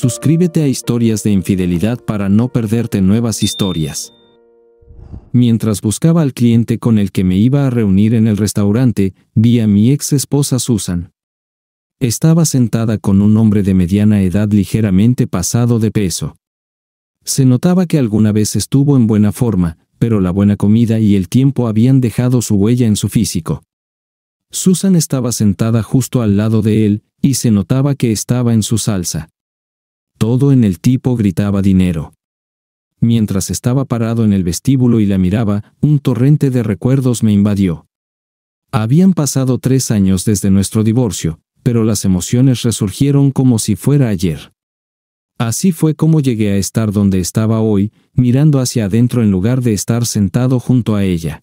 Suscríbete a Historias de Infidelidad para no perderte nuevas historias. Mientras buscaba al cliente con el que me iba a reunir en el restaurante, vi a mi ex esposa Susan. Estaba sentada con un hombre de mediana edad ligeramente pasado de peso. Se notaba que alguna vez estuvo en buena forma, pero la buena comida y el tiempo habían dejado su huella en su físico. Susan estaba sentada justo al lado de él, y se notaba que estaba en su salsa. Todo en el tipo gritaba dinero. Mientras estaba parado en el vestíbulo y la miraba, un torrente de recuerdos me invadió. Habían pasado tres años desde nuestro divorcio, pero las emociones resurgieron como si fuera ayer. Así fue como llegué a estar donde estaba hoy, mirando hacia adentro en lugar de estar sentado junto a ella.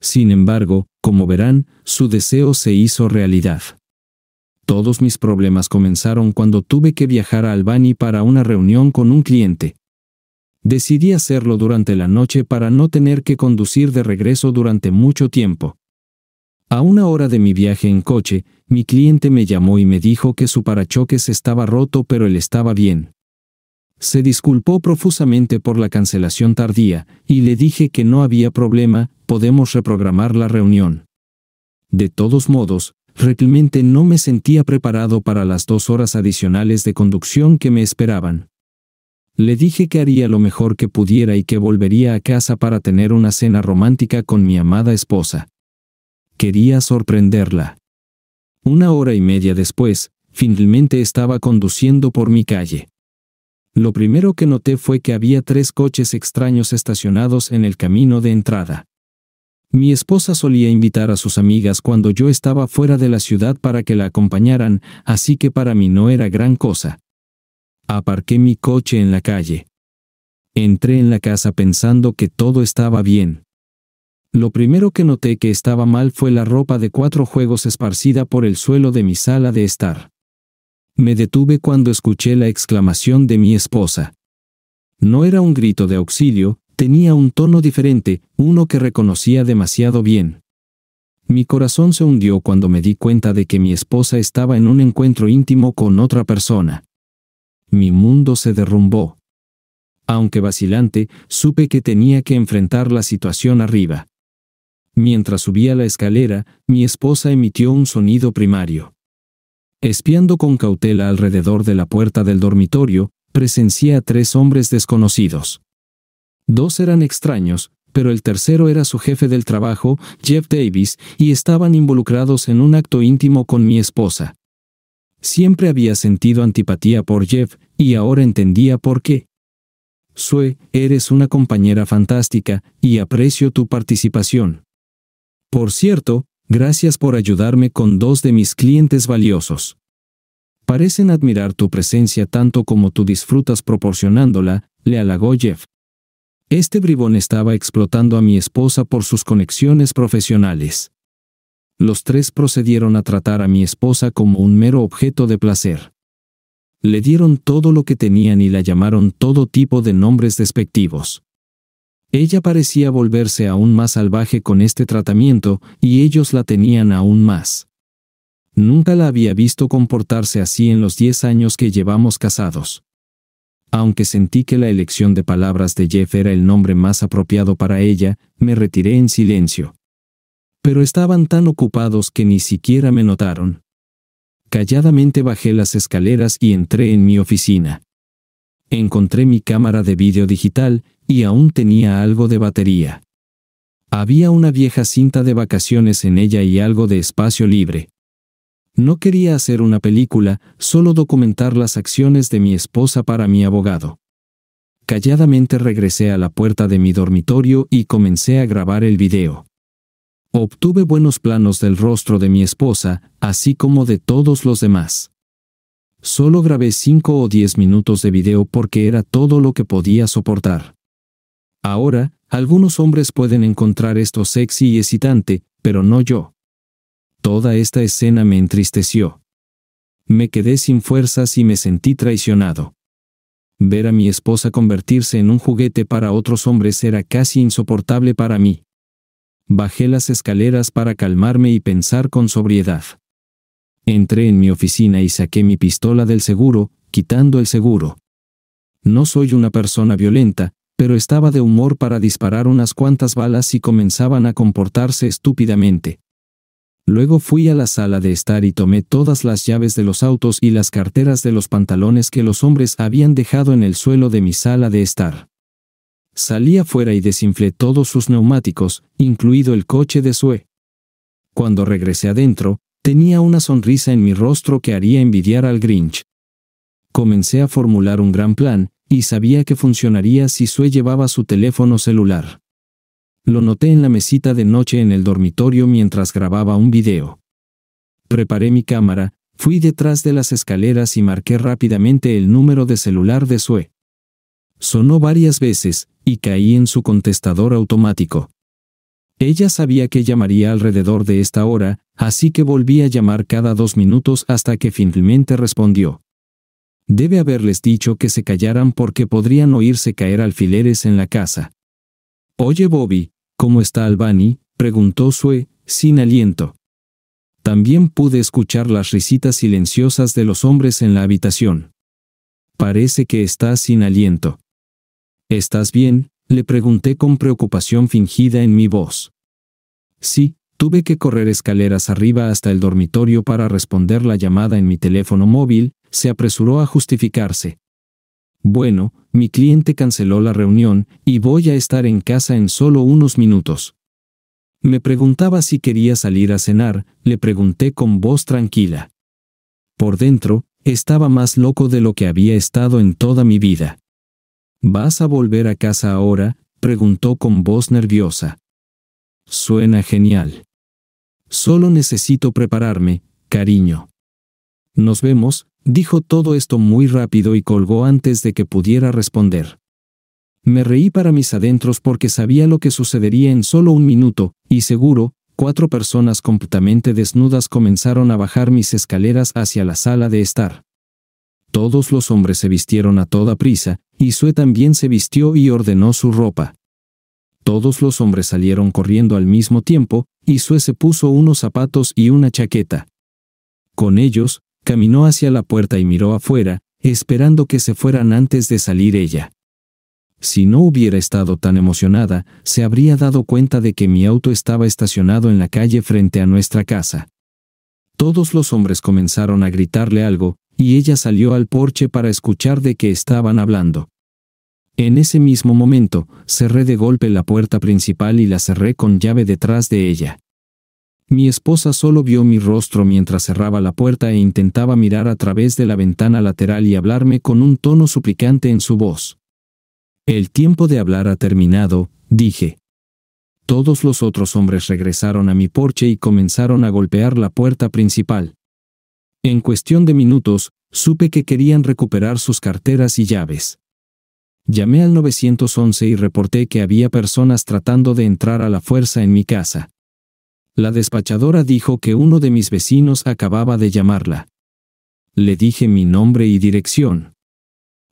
Sin embargo, como verán, su deseo se hizo realidad. Todos mis problemas comenzaron cuando tuve que viajar a Albany para una reunión con un cliente. Decidí hacerlo durante la noche para no tener que conducir de regreso durante mucho tiempo. A una hora de mi viaje en coche, mi cliente me llamó y me dijo que su parachoques estaba roto pero él estaba bien. Se disculpó profusamente por la cancelación tardía, y le dije que no había problema, podemos reprogramar la reunión. De todos modos, realmente no me sentía preparado para las dos horas adicionales de conducción que me esperaban. Le dije que haría lo mejor que pudiera y que volvería a casa para tener una cena romántica con mi amada esposa. Quería sorprenderla. Una hora y media después, finalmente estaba conduciendo por mi calle. Lo primero que noté fue que había tres coches extraños estacionados en el camino de entrada. Mi esposa solía invitar a sus amigas cuando yo estaba fuera de la ciudad para que la acompañaran, así que para mí no era gran cosa. Aparqué mi coche en la calle. Entré en la casa pensando que todo estaba bien. Lo primero que noté que estaba mal fue la ropa de cuatro juegos esparcida por el suelo de mi sala de estar. Me detuve cuando escuché la exclamación de mi esposa. No era un grito de auxilio, tenía un tono diferente, uno que reconocía demasiado bien. Mi corazón se hundió cuando me di cuenta de que mi esposa estaba en un encuentro íntimo con otra persona. Mi mundo se derrumbó. Aunque vacilante, supe que tenía que enfrentar la situación arriba. Mientras subía la escalera, mi esposa emitió un sonido primario. Espiando con cautela alrededor de la puerta del dormitorio, presencié a tres hombres desconocidos. Dos eran extraños, pero el tercero era su jefe del trabajo, Jeff Davis, y estaban involucrados en un acto íntimo con mi esposa. Siempre había sentido antipatía por Jeff, y ahora entendía por qué. Sue, eres una compañera fantástica, y aprecio tu participación. Por cierto, gracias por ayudarme con dos de mis clientes valiosos. Parecen admirar tu presencia tanto como tú disfrutas proporcionándola, le halagó Jeff. Este bribón estaba explotando a mi esposa por sus conexiones profesionales. Los tres procedieron a tratar a mi esposa como un mero objeto de placer. Le dieron todo lo que tenían y la llamaron todo tipo de nombres despectivos. Ella parecía volverse aún más salvaje con este tratamiento, y ellos la tenían aún más. Nunca la había visto comportarse así en los diez años que llevamos casados. Aunque sentí que la elección de palabras de Jeff era el nombre más apropiado para ella, me retiré en silencio. Pero estaban tan ocupados que ni siquiera me notaron. Calladamente bajé las escaleras y entré en mi oficina. Encontré mi cámara de vídeo digital y aún tenía algo de batería. Había una vieja cinta de vacaciones en ella y algo de espacio libre. No quería hacer una película, solo documentar las acciones de mi esposa para mi abogado. Calladamente regresé a la puerta de mi dormitorio y comencé a grabar el video. Obtuve buenos planos del rostro de mi esposa, así como de todos los demás. Solo grabé 5 o 10 minutos de video porque era todo lo que podía soportar. Ahora, algunos hombres pueden encontrar esto sexy y excitante, pero no yo. Toda esta escena me entristeció. Me quedé sin fuerzas y me sentí traicionado. Ver a mi esposa convertirse en un juguete para otros hombres era casi insoportable para mí. Bajé las escaleras para calmarme y pensar con sobriedad. Entré en mi oficina y saqué mi pistola del seguro, quitando el seguro. No soy una persona violenta, pero estaba de humor para disparar unas cuantas balas y comenzaban a comportarse estúpidamente. Luego fui a la sala de estar y tomé todas las llaves de los autos y las carteras de los pantalones que los hombres habían dejado en el suelo de mi sala de estar. Salí afuera y desinflé todos sus neumáticos, incluido el coche de Sue. Cuando regresé adentro, tenía una sonrisa en mi rostro que haría envidiar al Grinch. Comencé a formular un gran plan, y sabía que funcionaría si Sue llevaba su teléfono celular. Lo noté en la mesita de noche en el dormitorio mientras grababa un video. Preparé mi cámara, fui detrás de las escaleras y marqué rápidamente el número de celular de Sue. Sonó varias veces, y caí en su contestador automático. Ella sabía que llamaría alrededor de esta hora, así que volví a llamar cada dos minutos hasta que finalmente respondió. Debe haberles dicho que se callaran porque podrían oírse caer alfileres en la casa. Oye Bobby, ¿Cómo está Albani? preguntó Sue, sin aliento. También pude escuchar las risitas silenciosas de los hombres en la habitación. Parece que está sin aliento. ¿Estás bien? le pregunté con preocupación fingida en mi voz. Sí, tuve que correr escaleras arriba hasta el dormitorio para responder la llamada en mi teléfono móvil, se apresuró a justificarse. Bueno, mi cliente canceló la reunión y voy a estar en casa en solo unos minutos. Me preguntaba si quería salir a cenar, le pregunté con voz tranquila. Por dentro, estaba más loco de lo que había estado en toda mi vida. ¿Vas a volver a casa ahora? preguntó con voz nerviosa. Suena genial. Solo necesito prepararme, cariño. Nos vemos, Dijo todo esto muy rápido y colgó antes de que pudiera responder. Me reí para mis adentros porque sabía lo que sucedería en solo un minuto, y seguro, cuatro personas completamente desnudas comenzaron a bajar mis escaleras hacia la sala de estar. Todos los hombres se vistieron a toda prisa, y Sue también se vistió y ordenó su ropa. Todos los hombres salieron corriendo al mismo tiempo, y Sue se puso unos zapatos y una chaqueta. Con ellos, Caminó hacia la puerta y miró afuera, esperando que se fueran antes de salir ella. Si no hubiera estado tan emocionada, se habría dado cuenta de que mi auto estaba estacionado en la calle frente a nuestra casa. Todos los hombres comenzaron a gritarle algo, y ella salió al porche para escuchar de qué estaban hablando. En ese mismo momento, cerré de golpe la puerta principal y la cerré con llave detrás de ella. Mi esposa solo vio mi rostro mientras cerraba la puerta e intentaba mirar a través de la ventana lateral y hablarme con un tono suplicante en su voz. El tiempo de hablar ha terminado, dije. Todos los otros hombres regresaron a mi porche y comenzaron a golpear la puerta principal. En cuestión de minutos, supe que querían recuperar sus carteras y llaves. Llamé al 911 y reporté que había personas tratando de entrar a la fuerza en mi casa. La despachadora dijo que uno de mis vecinos acababa de llamarla. Le dije mi nombre y dirección.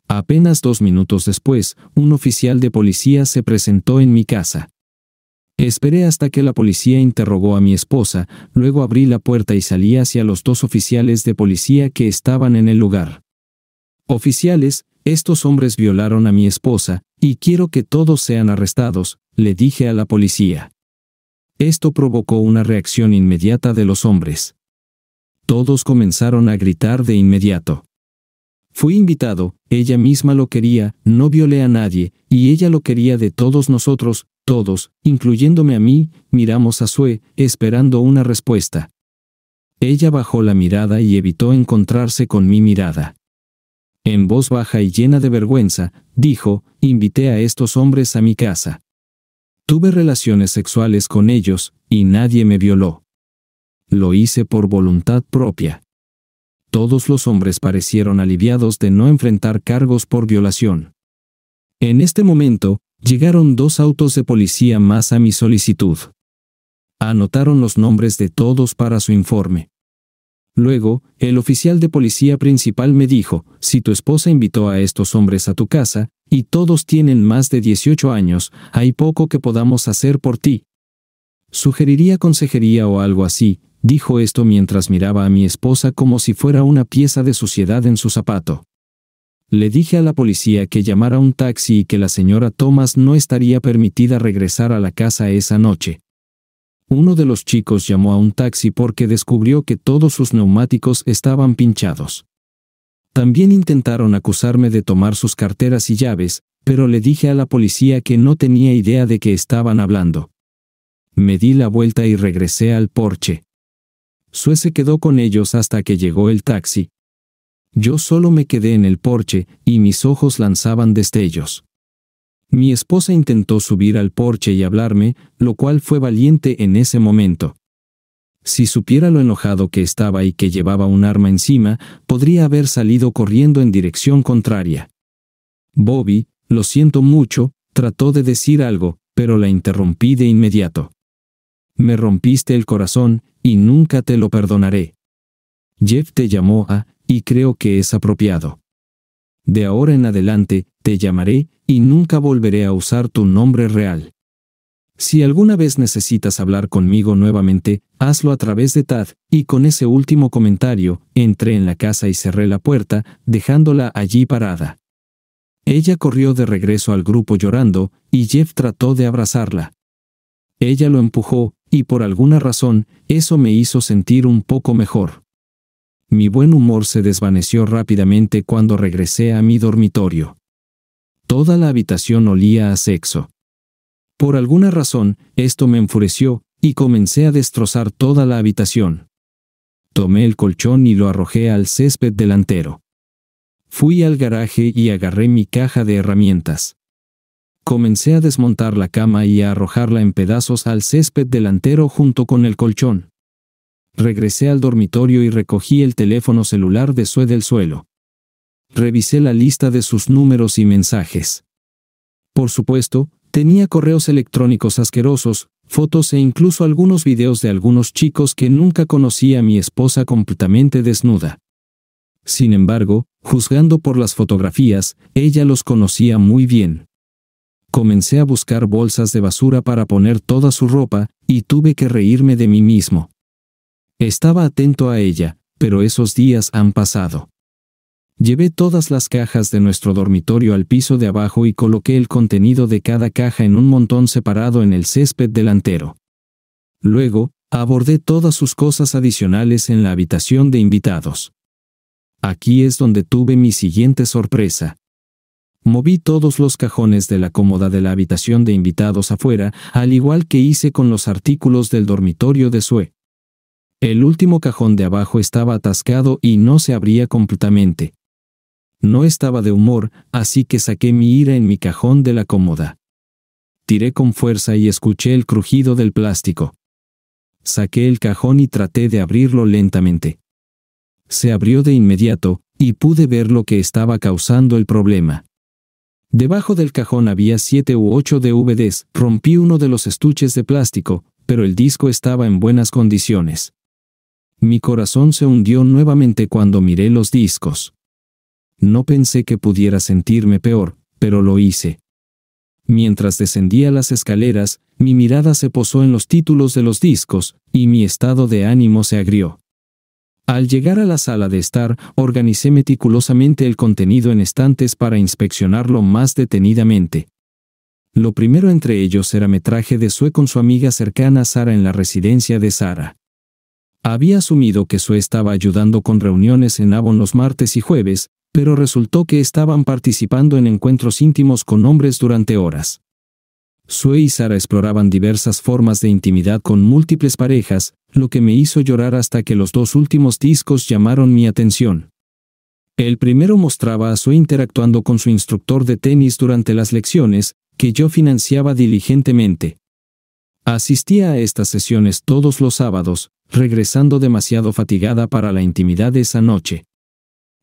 Apenas dos minutos después, un oficial de policía se presentó en mi casa. Esperé hasta que la policía interrogó a mi esposa, luego abrí la puerta y salí hacia los dos oficiales de policía que estaban en el lugar. Oficiales, estos hombres violaron a mi esposa, y quiero que todos sean arrestados, le dije a la policía. Esto provocó una reacción inmediata de los hombres. Todos comenzaron a gritar de inmediato. Fui invitado, ella misma lo quería, no violé a nadie, y ella lo quería de todos nosotros, todos, incluyéndome a mí, miramos a Sue, esperando una respuesta. Ella bajó la mirada y evitó encontrarse con mi mirada. En voz baja y llena de vergüenza, dijo, invité a estos hombres a mi casa. Tuve relaciones sexuales con ellos, y nadie me violó. Lo hice por voluntad propia. Todos los hombres parecieron aliviados de no enfrentar cargos por violación. En este momento, llegaron dos autos de policía más a mi solicitud. Anotaron los nombres de todos para su informe. Luego, el oficial de policía principal me dijo, si tu esposa invitó a estos hombres a tu casa, y todos tienen más de 18 años, hay poco que podamos hacer por ti. Sugeriría consejería o algo así, dijo esto mientras miraba a mi esposa como si fuera una pieza de suciedad en su zapato. Le dije a la policía que llamara un taxi y que la señora Thomas no estaría permitida regresar a la casa esa noche. Uno de los chicos llamó a un taxi porque descubrió que todos sus neumáticos estaban pinchados. También intentaron acusarme de tomar sus carteras y llaves, pero le dije a la policía que no tenía idea de qué estaban hablando. Me di la vuelta y regresé al porche. Sue se quedó con ellos hasta que llegó el taxi. Yo solo me quedé en el porche, y mis ojos lanzaban destellos. Mi esposa intentó subir al porche y hablarme, lo cual fue valiente en ese momento. Si supiera lo enojado que estaba y que llevaba un arma encima, podría haber salido corriendo en dirección contraria. Bobby, lo siento mucho, trató de decir algo, pero la interrumpí de inmediato. Me rompiste el corazón, y nunca te lo perdonaré. Jeff te llamó a, y creo que es apropiado. De ahora en adelante, te llamaré, y nunca volveré a usar tu nombre real. Si alguna vez necesitas hablar conmigo nuevamente, hazlo a través de Tad, y con ese último comentario, entré en la casa y cerré la puerta, dejándola allí parada. Ella corrió de regreso al grupo llorando, y Jeff trató de abrazarla. Ella lo empujó, y por alguna razón, eso me hizo sentir un poco mejor. Mi buen humor se desvaneció rápidamente cuando regresé a mi dormitorio. Toda la habitación olía a sexo. Por alguna razón, esto me enfureció, y comencé a destrozar toda la habitación. Tomé el colchón y lo arrojé al césped delantero. Fui al garaje y agarré mi caja de herramientas. Comencé a desmontar la cama y a arrojarla en pedazos al césped delantero junto con el colchón. Regresé al dormitorio y recogí el teléfono celular de Sue del suelo. Revisé la lista de sus números y mensajes. Por supuesto, Tenía correos electrónicos asquerosos, fotos e incluso algunos videos de algunos chicos que nunca conocí a mi esposa completamente desnuda. Sin embargo, juzgando por las fotografías, ella los conocía muy bien. Comencé a buscar bolsas de basura para poner toda su ropa, y tuve que reírme de mí mismo. Estaba atento a ella, pero esos días han pasado. Llevé todas las cajas de nuestro dormitorio al piso de abajo y coloqué el contenido de cada caja en un montón separado en el césped delantero. Luego, abordé todas sus cosas adicionales en la habitación de invitados. Aquí es donde tuve mi siguiente sorpresa. Moví todos los cajones de la cómoda de la habitación de invitados afuera, al igual que hice con los artículos del dormitorio de Sue. El último cajón de abajo estaba atascado y no se abría completamente. No estaba de humor, así que saqué mi ira en mi cajón de la cómoda. Tiré con fuerza y escuché el crujido del plástico. Saqué el cajón y traté de abrirlo lentamente. Se abrió de inmediato, y pude ver lo que estaba causando el problema. Debajo del cajón había siete u ocho DVDs, rompí uno de los estuches de plástico, pero el disco estaba en buenas condiciones. Mi corazón se hundió nuevamente cuando miré los discos. No pensé que pudiera sentirme peor, pero lo hice. Mientras descendía las escaleras, mi mirada se posó en los títulos de los discos, y mi estado de ánimo se agrió. Al llegar a la sala de estar, organicé meticulosamente el contenido en estantes para inspeccionarlo más detenidamente. Lo primero entre ellos era metraje de Sue con su amiga cercana Sara en la residencia de Sara. Había asumido que Sue estaba ayudando con reuniones en Avon los martes y jueves, pero resultó que estaban participando en encuentros íntimos con hombres durante horas. Sue y Sara exploraban diversas formas de intimidad con múltiples parejas, lo que me hizo llorar hasta que los dos últimos discos llamaron mi atención. El primero mostraba a Sue interactuando con su instructor de tenis durante las lecciones, que yo financiaba diligentemente. Asistía a estas sesiones todos los sábados, regresando demasiado fatigada para la intimidad esa noche.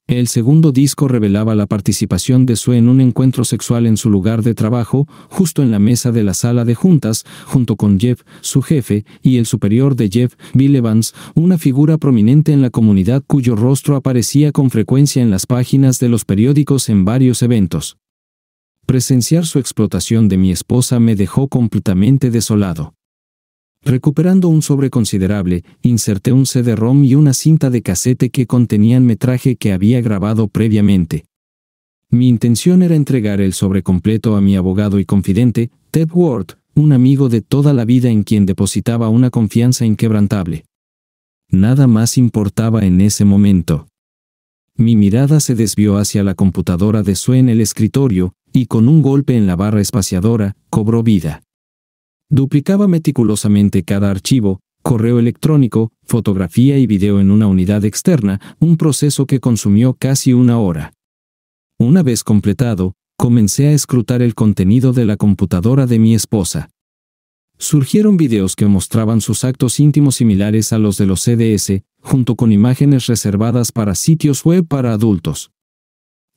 El segundo disco revelaba la participación de Sue en un encuentro sexual en su lugar de trabajo, justo en la mesa de la sala de juntas, junto con Jeff, su jefe, y el superior de Jeff, Bill Evans, una figura prominente en la comunidad cuyo rostro aparecía con frecuencia en las páginas de los periódicos en varios eventos. Presenciar su explotación de mi esposa me dejó completamente desolado. Recuperando un sobre considerable, inserté un CD-ROM y una cinta de casete que contenían metraje que había grabado previamente. Mi intención era entregar el sobre completo a mi abogado y confidente, Ted Ward, un amigo de toda la vida en quien depositaba una confianza inquebrantable. Nada más importaba en ese momento. Mi mirada se desvió hacia la computadora de Sue en el escritorio, y con un golpe en la barra espaciadora, cobró vida. Duplicaba meticulosamente cada archivo, correo electrónico, fotografía y video en una unidad externa, un proceso que consumió casi una hora. Una vez completado, comencé a escrutar el contenido de la computadora de mi esposa. Surgieron videos que mostraban sus actos íntimos similares a los de los CDS, junto con imágenes reservadas para sitios web para adultos.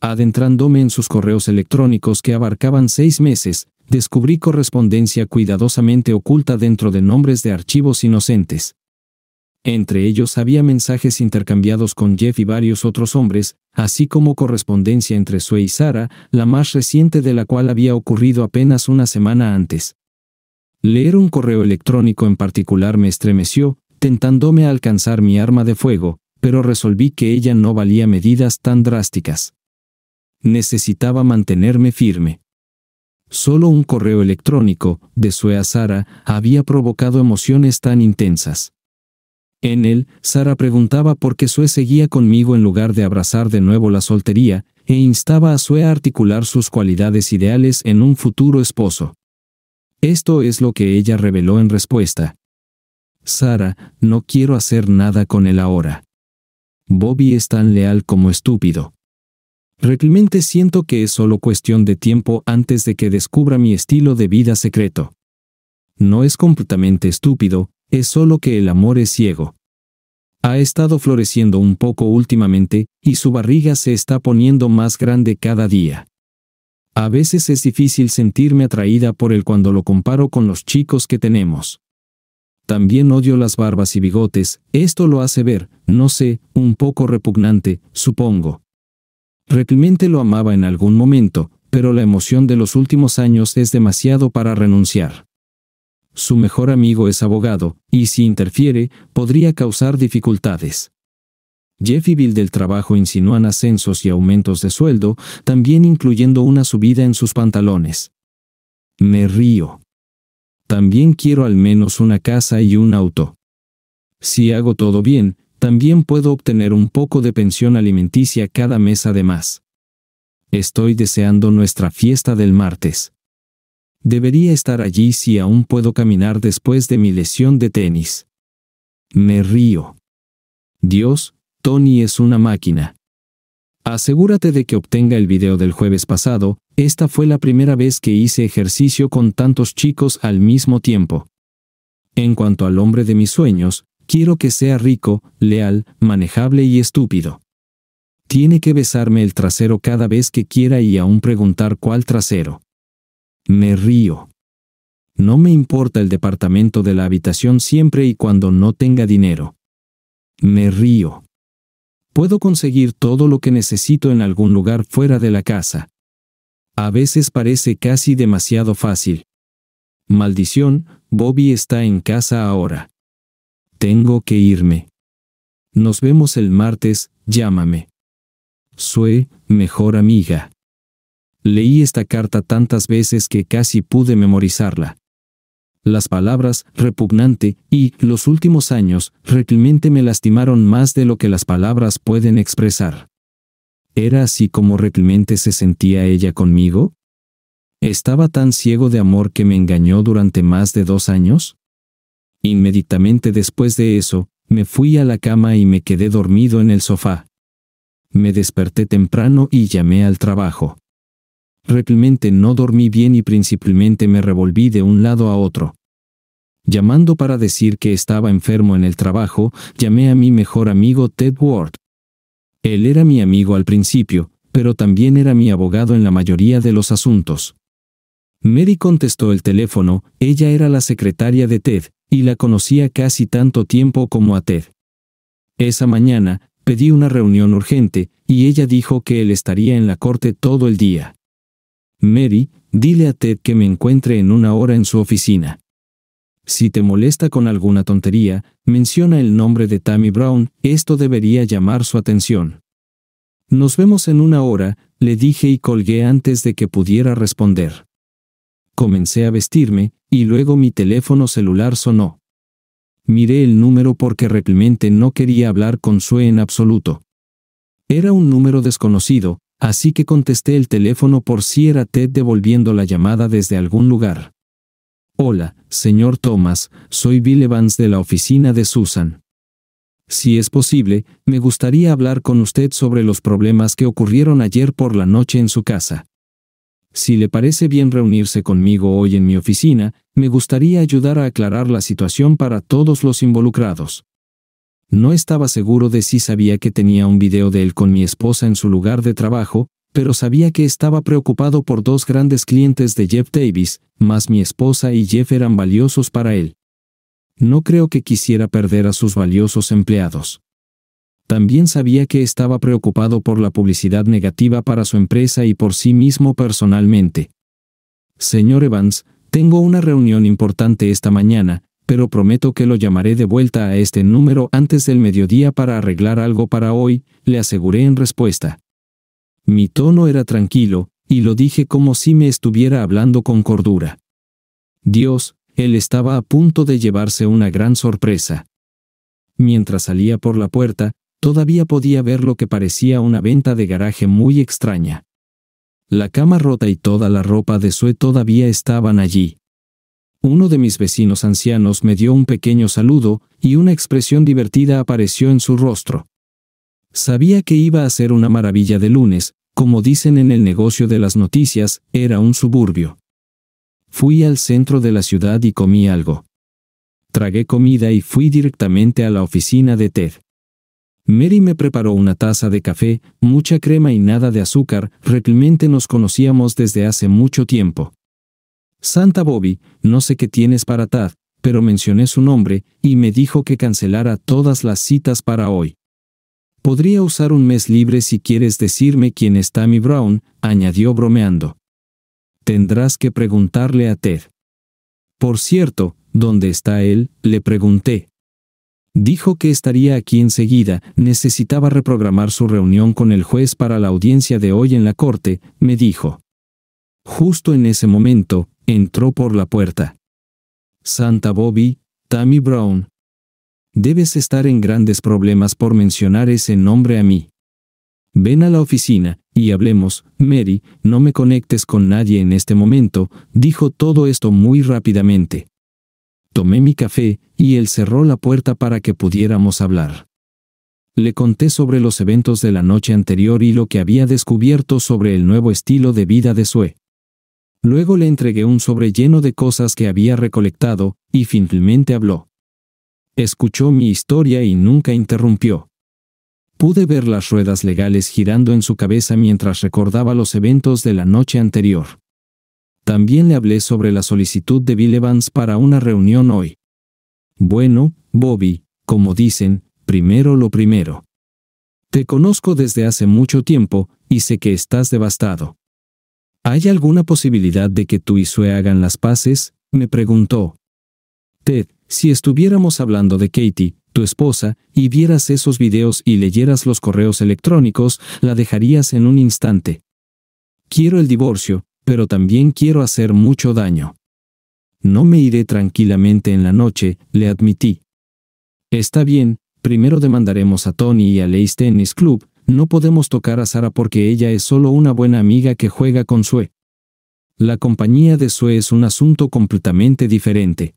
Adentrándome en sus correos electrónicos que abarcaban seis meses, descubrí correspondencia cuidadosamente oculta dentro de nombres de archivos inocentes. Entre ellos había mensajes intercambiados con Jeff y varios otros hombres, así como correspondencia entre Sue y Sara, la más reciente de la cual había ocurrido apenas una semana antes. Leer un correo electrónico en particular me estremeció, tentándome a alcanzar mi arma de fuego, pero resolví que ella no valía medidas tan drásticas. Necesitaba mantenerme firme. Solo un correo electrónico, de Sue a Sara, había provocado emociones tan intensas. En él, Sara preguntaba por qué Sue seguía conmigo en lugar de abrazar de nuevo la soltería, e instaba a Sue a articular sus cualidades ideales en un futuro esposo. Esto es lo que ella reveló en respuesta. Sara, no quiero hacer nada con él ahora. Bobby es tan leal como estúpido. Realmente siento que es solo cuestión de tiempo antes de que descubra mi estilo de vida secreto. No es completamente estúpido, es solo que el amor es ciego. Ha estado floreciendo un poco últimamente, y su barriga se está poniendo más grande cada día. A veces es difícil sentirme atraída por él cuando lo comparo con los chicos que tenemos. También odio las barbas y bigotes, esto lo hace ver, no sé, un poco repugnante, supongo. Replemente lo amaba en algún momento, pero la emoción de los últimos años es demasiado para renunciar. Su mejor amigo es abogado, y si interfiere, podría causar dificultades. Jeff y Bill del trabajo insinúan ascensos y aumentos de sueldo, también incluyendo una subida en sus pantalones. Me río. También quiero al menos una casa y un auto. Si hago todo bien, también puedo obtener un poco de pensión alimenticia cada mes además. Estoy deseando nuestra fiesta del martes. Debería estar allí si aún puedo caminar después de mi lesión de tenis. Me río. Dios, Tony es una máquina. Asegúrate de que obtenga el video del jueves pasado, esta fue la primera vez que hice ejercicio con tantos chicos al mismo tiempo. En cuanto al hombre de mis sueños, Quiero que sea rico, leal, manejable y estúpido. Tiene que besarme el trasero cada vez que quiera y aún preguntar cuál trasero. Me río. No me importa el departamento de la habitación siempre y cuando no tenga dinero. Me río. Puedo conseguir todo lo que necesito en algún lugar fuera de la casa. A veces parece casi demasiado fácil. Maldición, Bobby está en casa ahora. Tengo que irme. Nos vemos el martes, llámame. Sue, mejor amiga. Leí esta carta tantas veces que casi pude memorizarla. Las palabras repugnante y los últimos años realmente me lastimaron más de lo que las palabras pueden expresar. ¿Era así como realmente se sentía ella conmigo? ¿Estaba tan ciego de amor que me engañó durante más de dos años? Inmediatamente después de eso, me fui a la cama y me quedé dormido en el sofá. Me desperté temprano y llamé al trabajo. Realmente no dormí bien y principalmente me revolví de un lado a otro. Llamando para decir que estaba enfermo en el trabajo, llamé a mi mejor amigo Ted Ward. Él era mi amigo al principio, pero también era mi abogado en la mayoría de los asuntos. Mary contestó el teléfono, ella era la secretaria de Ted, y la conocía casi tanto tiempo como a Ted. Esa mañana, pedí una reunión urgente, y ella dijo que él estaría en la corte todo el día. Mary, dile a Ted que me encuentre en una hora en su oficina. Si te molesta con alguna tontería, menciona el nombre de Tammy Brown, esto debería llamar su atención. Nos vemos en una hora, le dije y colgué antes de que pudiera responder. Comencé a vestirme, y luego mi teléfono celular sonó. Miré el número porque realmente no quería hablar con Sue en absoluto. Era un número desconocido, así que contesté el teléfono por si era Ted devolviendo la llamada desde algún lugar. Hola, señor Thomas, soy Bill Evans de la oficina de Susan. Si es posible, me gustaría hablar con usted sobre los problemas que ocurrieron ayer por la noche en su casa. Si le parece bien reunirse conmigo hoy en mi oficina, me gustaría ayudar a aclarar la situación para todos los involucrados. No estaba seguro de si sabía que tenía un video de él con mi esposa en su lugar de trabajo, pero sabía que estaba preocupado por dos grandes clientes de Jeff Davis, más mi esposa y Jeff eran valiosos para él. No creo que quisiera perder a sus valiosos empleados. También sabía que estaba preocupado por la publicidad negativa para su empresa y por sí mismo personalmente. Señor Evans, tengo una reunión importante esta mañana, pero prometo que lo llamaré de vuelta a este número antes del mediodía para arreglar algo para hoy, le aseguré en respuesta. Mi tono era tranquilo, y lo dije como si me estuviera hablando con cordura. Dios, él estaba a punto de llevarse una gran sorpresa. Mientras salía por la puerta, Todavía podía ver lo que parecía una venta de garaje muy extraña. La cama rota y toda la ropa de Sue todavía estaban allí. Uno de mis vecinos ancianos me dio un pequeño saludo, y una expresión divertida apareció en su rostro. Sabía que iba a ser una maravilla de lunes, como dicen en el negocio de las noticias, era un suburbio. Fui al centro de la ciudad y comí algo. Tragué comida y fui directamente a la oficina de Ted. Mary me preparó una taza de café, mucha crema y nada de azúcar, realmente nos conocíamos desde hace mucho tiempo. Santa Bobby, no sé qué tienes para Tad, pero mencioné su nombre, y me dijo que cancelara todas las citas para hoy. Podría usar un mes libre si quieres decirme quién es Tammy Brown, añadió bromeando. Tendrás que preguntarle a Ted. Por cierto, ¿dónde está él? le pregunté. Dijo que estaría aquí enseguida, necesitaba reprogramar su reunión con el juez para la audiencia de hoy en la corte, me dijo. Justo en ese momento, entró por la puerta. Santa Bobby, Tammy Brown. Debes estar en grandes problemas por mencionar ese nombre a mí. Ven a la oficina, y hablemos, Mary, no me conectes con nadie en este momento, dijo todo esto muy rápidamente. Tomé mi café, y él cerró la puerta para que pudiéramos hablar. Le conté sobre los eventos de la noche anterior y lo que había descubierto sobre el nuevo estilo de vida de Sue. Luego le entregué un sobre lleno de cosas que había recolectado, y finalmente habló. Escuchó mi historia y nunca interrumpió. Pude ver las ruedas legales girando en su cabeza mientras recordaba los eventos de la noche anterior. También le hablé sobre la solicitud de Bill Evans para una reunión hoy. Bueno, Bobby, como dicen, primero lo primero. Te conozco desde hace mucho tiempo y sé que estás devastado. ¿Hay alguna posibilidad de que tú y Sue hagan las paces? me preguntó. Ted, si estuviéramos hablando de Katie, tu esposa, y vieras esos videos y leyeras los correos electrónicos, la dejarías en un instante. Quiero el divorcio, pero también quiero hacer mucho daño. No me iré tranquilamente en la noche, le admití. Está bien, primero demandaremos a Tony y a Leis Tennis Club, no podemos tocar a Sara porque ella es solo una buena amiga que juega con Sue. La compañía de Sue es un asunto completamente diferente.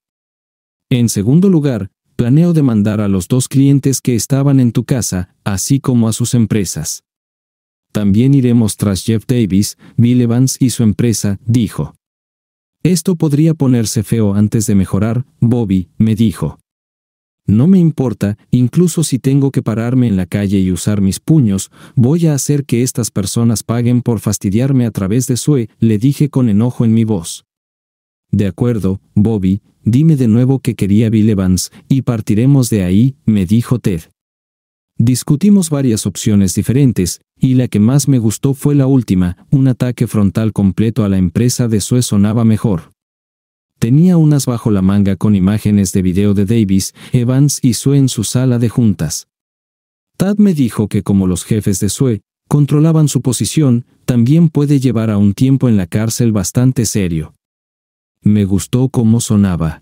En segundo lugar, planeo demandar a los dos clientes que estaban en tu casa, así como a sus empresas. También iremos tras Jeff Davis, Bill Evans y su empresa, dijo. Esto podría ponerse feo antes de mejorar, Bobby, me dijo. No me importa, incluso si tengo que pararme en la calle y usar mis puños, voy a hacer que estas personas paguen por fastidiarme a través de Sue, le dije con enojo en mi voz. De acuerdo, Bobby, dime de nuevo que quería Bill Evans, y partiremos de ahí, me dijo Ted. Discutimos varias opciones diferentes, y la que más me gustó fue la última, un ataque frontal completo a la empresa de Sue sonaba mejor. Tenía unas bajo la manga con imágenes de video de Davis, Evans y Sue en su sala de juntas. Tad me dijo que como los jefes de Sue controlaban su posición, también puede llevar a un tiempo en la cárcel bastante serio. Me gustó cómo sonaba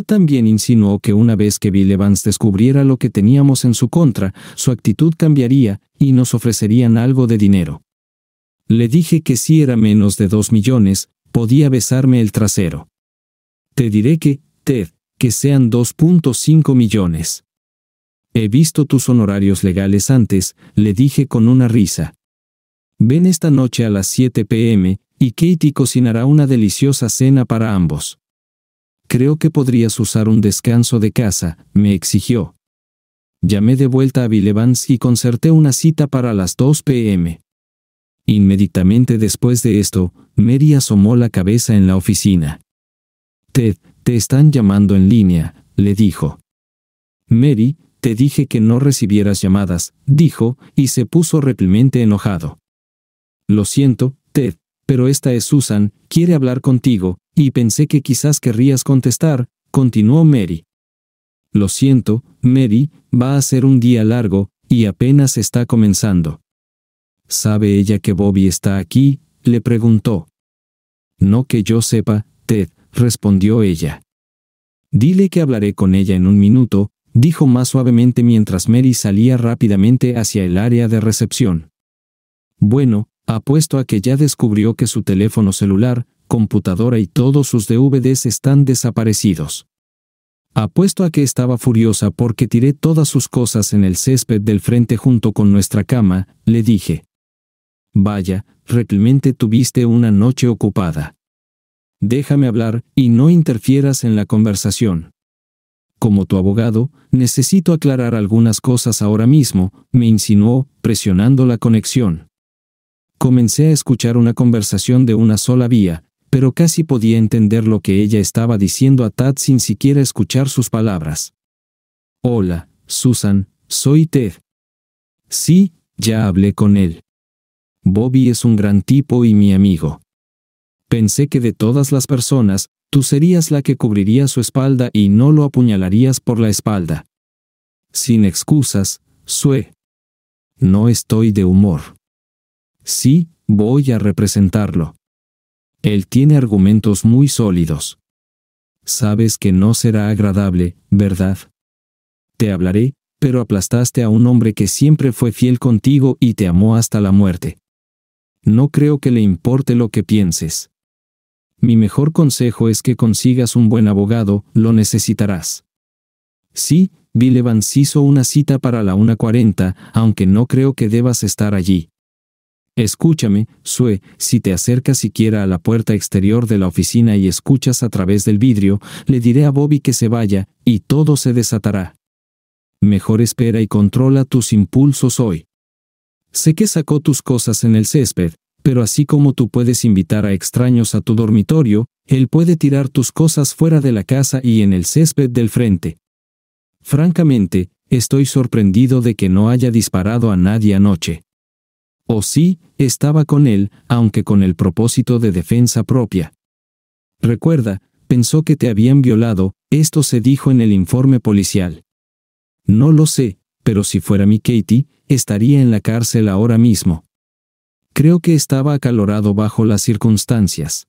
también insinuó que una vez que Bill Evans descubriera lo que teníamos en su contra, su actitud cambiaría, y nos ofrecerían algo de dinero. Le dije que si era menos de dos millones, podía besarme el trasero. Te diré que, Ted, que sean 2.5 millones. He visto tus honorarios legales antes, le dije con una risa. Ven esta noche a las 7 pm, y Katie cocinará una deliciosa cena para ambos. Creo que podrías usar un descanso de casa, me exigió. Llamé de vuelta a Vilevans y concerté una cita para las 2 pm. Inmediatamente después de esto, Mary asomó la cabeza en la oficina. Ted, te están llamando en línea, le dijo. Mary, te dije que no recibieras llamadas, dijo, y se puso replemente enojado. Lo siento, Ted, pero esta es Susan, quiere hablar contigo, y pensé que quizás querrías contestar, continuó Mary. Lo siento, Mary, va a ser un día largo, y apenas está comenzando. ¿Sabe ella que Bobby está aquí? le preguntó. No que yo sepa, Ted, respondió ella. Dile que hablaré con ella en un minuto, dijo más suavemente mientras Mary salía rápidamente hacia el área de recepción. Bueno, apuesto a que ya descubrió que su teléfono celular, computadora y todos sus DVDs están desaparecidos. Apuesto a que estaba furiosa porque tiré todas sus cosas en el césped del frente junto con nuestra cama, le dije. Vaya, realmente tuviste una noche ocupada. Déjame hablar y no interfieras en la conversación. Como tu abogado, necesito aclarar algunas cosas ahora mismo, me insinuó, presionando la conexión. Comencé a escuchar una conversación de una sola vía, pero casi podía entender lo que ella estaba diciendo a Tad sin siquiera escuchar sus palabras. Hola, Susan, soy Ted. Sí, ya hablé con él. Bobby es un gran tipo y mi amigo. Pensé que de todas las personas, tú serías la que cubriría su espalda y no lo apuñalarías por la espalda. Sin excusas, Sue. No estoy de humor. Sí, voy a representarlo. Él tiene argumentos muy sólidos. Sabes que no será agradable, ¿verdad? Te hablaré, pero aplastaste a un hombre que siempre fue fiel contigo y te amó hasta la muerte. No creo que le importe lo que pienses. Mi mejor consejo es que consigas un buen abogado, lo necesitarás. Sí, Bill una cita para la 1.40, aunque no creo que debas estar allí. Escúchame, Sue, si te acercas siquiera a la puerta exterior de la oficina y escuchas a través del vidrio, le diré a Bobby que se vaya, y todo se desatará. Mejor espera y controla tus impulsos hoy. Sé que sacó tus cosas en el césped, pero así como tú puedes invitar a extraños a tu dormitorio, él puede tirar tus cosas fuera de la casa y en el césped del frente. Francamente, estoy sorprendido de que no haya disparado a nadie anoche. O sí, estaba con él, aunque con el propósito de defensa propia. Recuerda, pensó que te habían violado, esto se dijo en el informe policial. No lo sé, pero si fuera mi Katie, estaría en la cárcel ahora mismo. Creo que estaba acalorado bajo las circunstancias.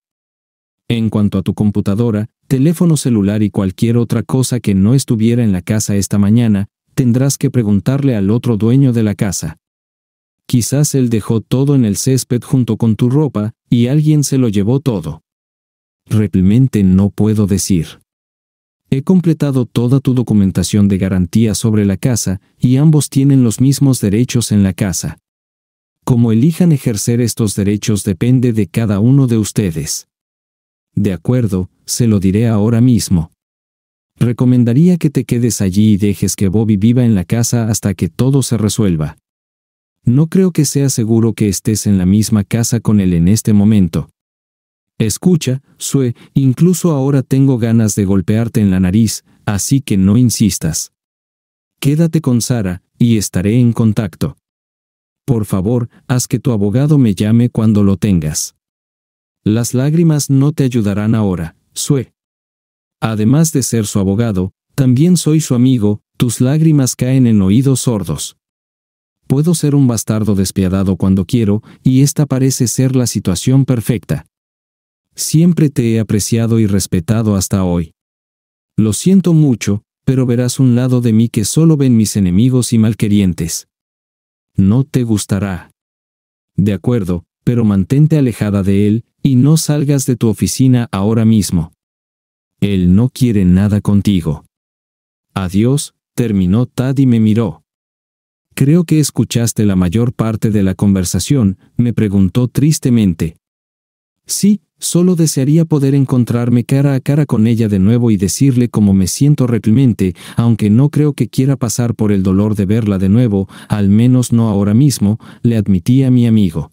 En cuanto a tu computadora, teléfono celular y cualquier otra cosa que no estuviera en la casa esta mañana, tendrás que preguntarle al otro dueño de la casa. Quizás él dejó todo en el césped junto con tu ropa, y alguien se lo llevó todo. Realmente no puedo decir. He completado toda tu documentación de garantía sobre la casa, y ambos tienen los mismos derechos en la casa. Cómo elijan ejercer estos derechos depende de cada uno de ustedes. De acuerdo, se lo diré ahora mismo. Recomendaría que te quedes allí y dejes que Bobby viva en la casa hasta que todo se resuelva. No creo que sea seguro que estés en la misma casa con él en este momento. Escucha, Sue, incluso ahora tengo ganas de golpearte en la nariz, así que no insistas. Quédate con Sara, y estaré en contacto. Por favor, haz que tu abogado me llame cuando lo tengas. Las lágrimas no te ayudarán ahora, Sue. Además de ser su abogado, también soy su amigo, tus lágrimas caen en oídos sordos. Puedo ser un bastardo despiadado cuando quiero, y esta parece ser la situación perfecta. Siempre te he apreciado y respetado hasta hoy. Lo siento mucho, pero verás un lado de mí que solo ven mis enemigos y malquerientes. No te gustará. De acuerdo, pero mantente alejada de él, y no salgas de tu oficina ahora mismo. Él no quiere nada contigo. Adiós, terminó Tad y me miró. Creo que escuchaste la mayor parte de la conversación, me preguntó tristemente. Sí, solo desearía poder encontrarme cara a cara con ella de nuevo y decirle cómo me siento realmente, aunque no creo que quiera pasar por el dolor de verla de nuevo, al menos no ahora mismo, le admití a mi amigo.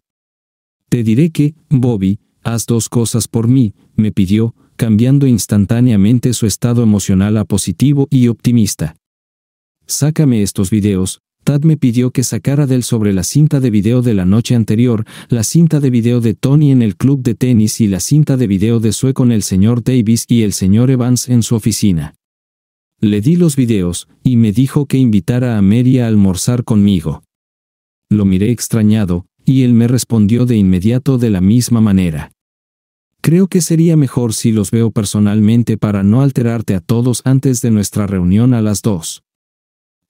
Te diré que, Bobby, haz dos cosas por mí, me pidió, cambiando instantáneamente su estado emocional a positivo y optimista. Sácame estos videos, Tad me pidió que sacara del sobre la cinta de video de la noche anterior, la cinta de video de Tony en el club de tenis y la cinta de video de Sue con el señor Davis y el señor Evans en su oficina. Le di los videos, y me dijo que invitara a Mary a almorzar conmigo. Lo miré extrañado, y él me respondió de inmediato de la misma manera. Creo que sería mejor si los veo personalmente para no alterarte a todos antes de nuestra reunión a las dos.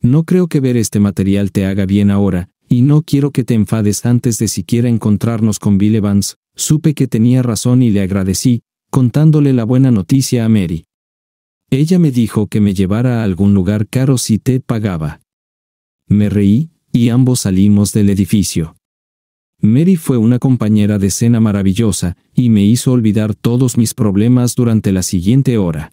No creo que ver este material te haga bien ahora, y no quiero que te enfades antes de siquiera encontrarnos con Bill Evans, supe que tenía razón y le agradecí, contándole la buena noticia a Mary. Ella me dijo que me llevara a algún lugar caro si te pagaba. Me reí, y ambos salimos del edificio. Mary fue una compañera de cena maravillosa, y me hizo olvidar todos mis problemas durante la siguiente hora.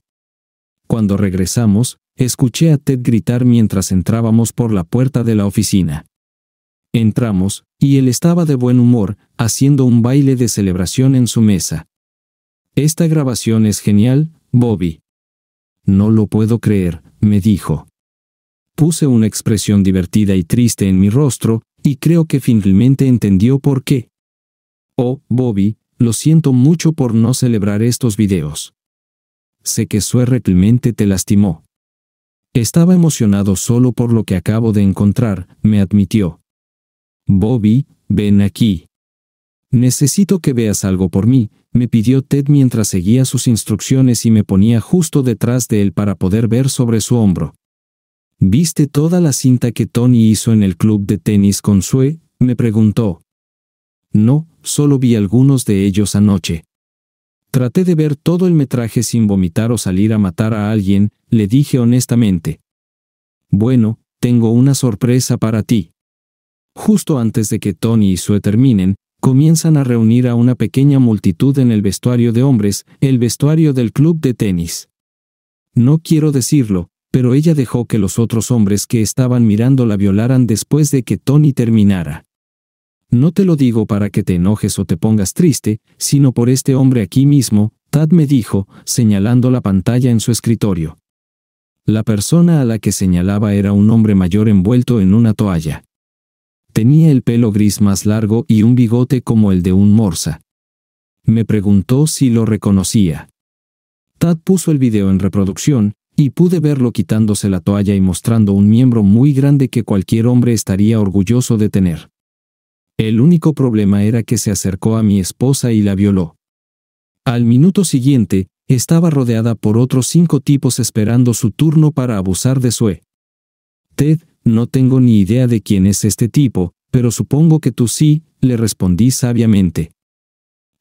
Cuando regresamos, Escuché a Ted gritar mientras entrábamos por la puerta de la oficina. Entramos, y él estaba de buen humor, haciendo un baile de celebración en su mesa. Esta grabación es genial, Bobby. No lo puedo creer, me dijo. Puse una expresión divertida y triste en mi rostro, y creo que finalmente entendió por qué. Oh, Bobby, lo siento mucho por no celebrar estos videos. Sé que suerte te lastimó. Estaba emocionado solo por lo que acabo de encontrar, me admitió. Bobby, ven aquí. Necesito que veas algo por mí, me pidió Ted mientras seguía sus instrucciones y me ponía justo detrás de él para poder ver sobre su hombro. ¿Viste toda la cinta que Tony hizo en el club de tenis con Sue? me preguntó. No, solo vi algunos de ellos anoche. Traté de ver todo el metraje sin vomitar o salir a matar a alguien, le dije honestamente. Bueno, tengo una sorpresa para ti. Justo antes de que Tony y Sue terminen, comienzan a reunir a una pequeña multitud en el vestuario de hombres, el vestuario del club de tenis. No quiero decirlo, pero ella dejó que los otros hombres que estaban mirando la violaran después de que Tony terminara. No te lo digo para que te enojes o te pongas triste, sino por este hombre aquí mismo, Tad me dijo, señalando la pantalla en su escritorio. La persona a la que señalaba era un hombre mayor envuelto en una toalla. Tenía el pelo gris más largo y un bigote como el de un morsa. Me preguntó si lo reconocía. Tad puso el video en reproducción, y pude verlo quitándose la toalla y mostrando un miembro muy grande que cualquier hombre estaría orgulloso de tener. El único problema era que se acercó a mi esposa y la violó. Al minuto siguiente, estaba rodeada por otros cinco tipos esperando su turno para abusar de Sue. Ted, no tengo ni idea de quién es este tipo, pero supongo que tú sí, le respondí sabiamente.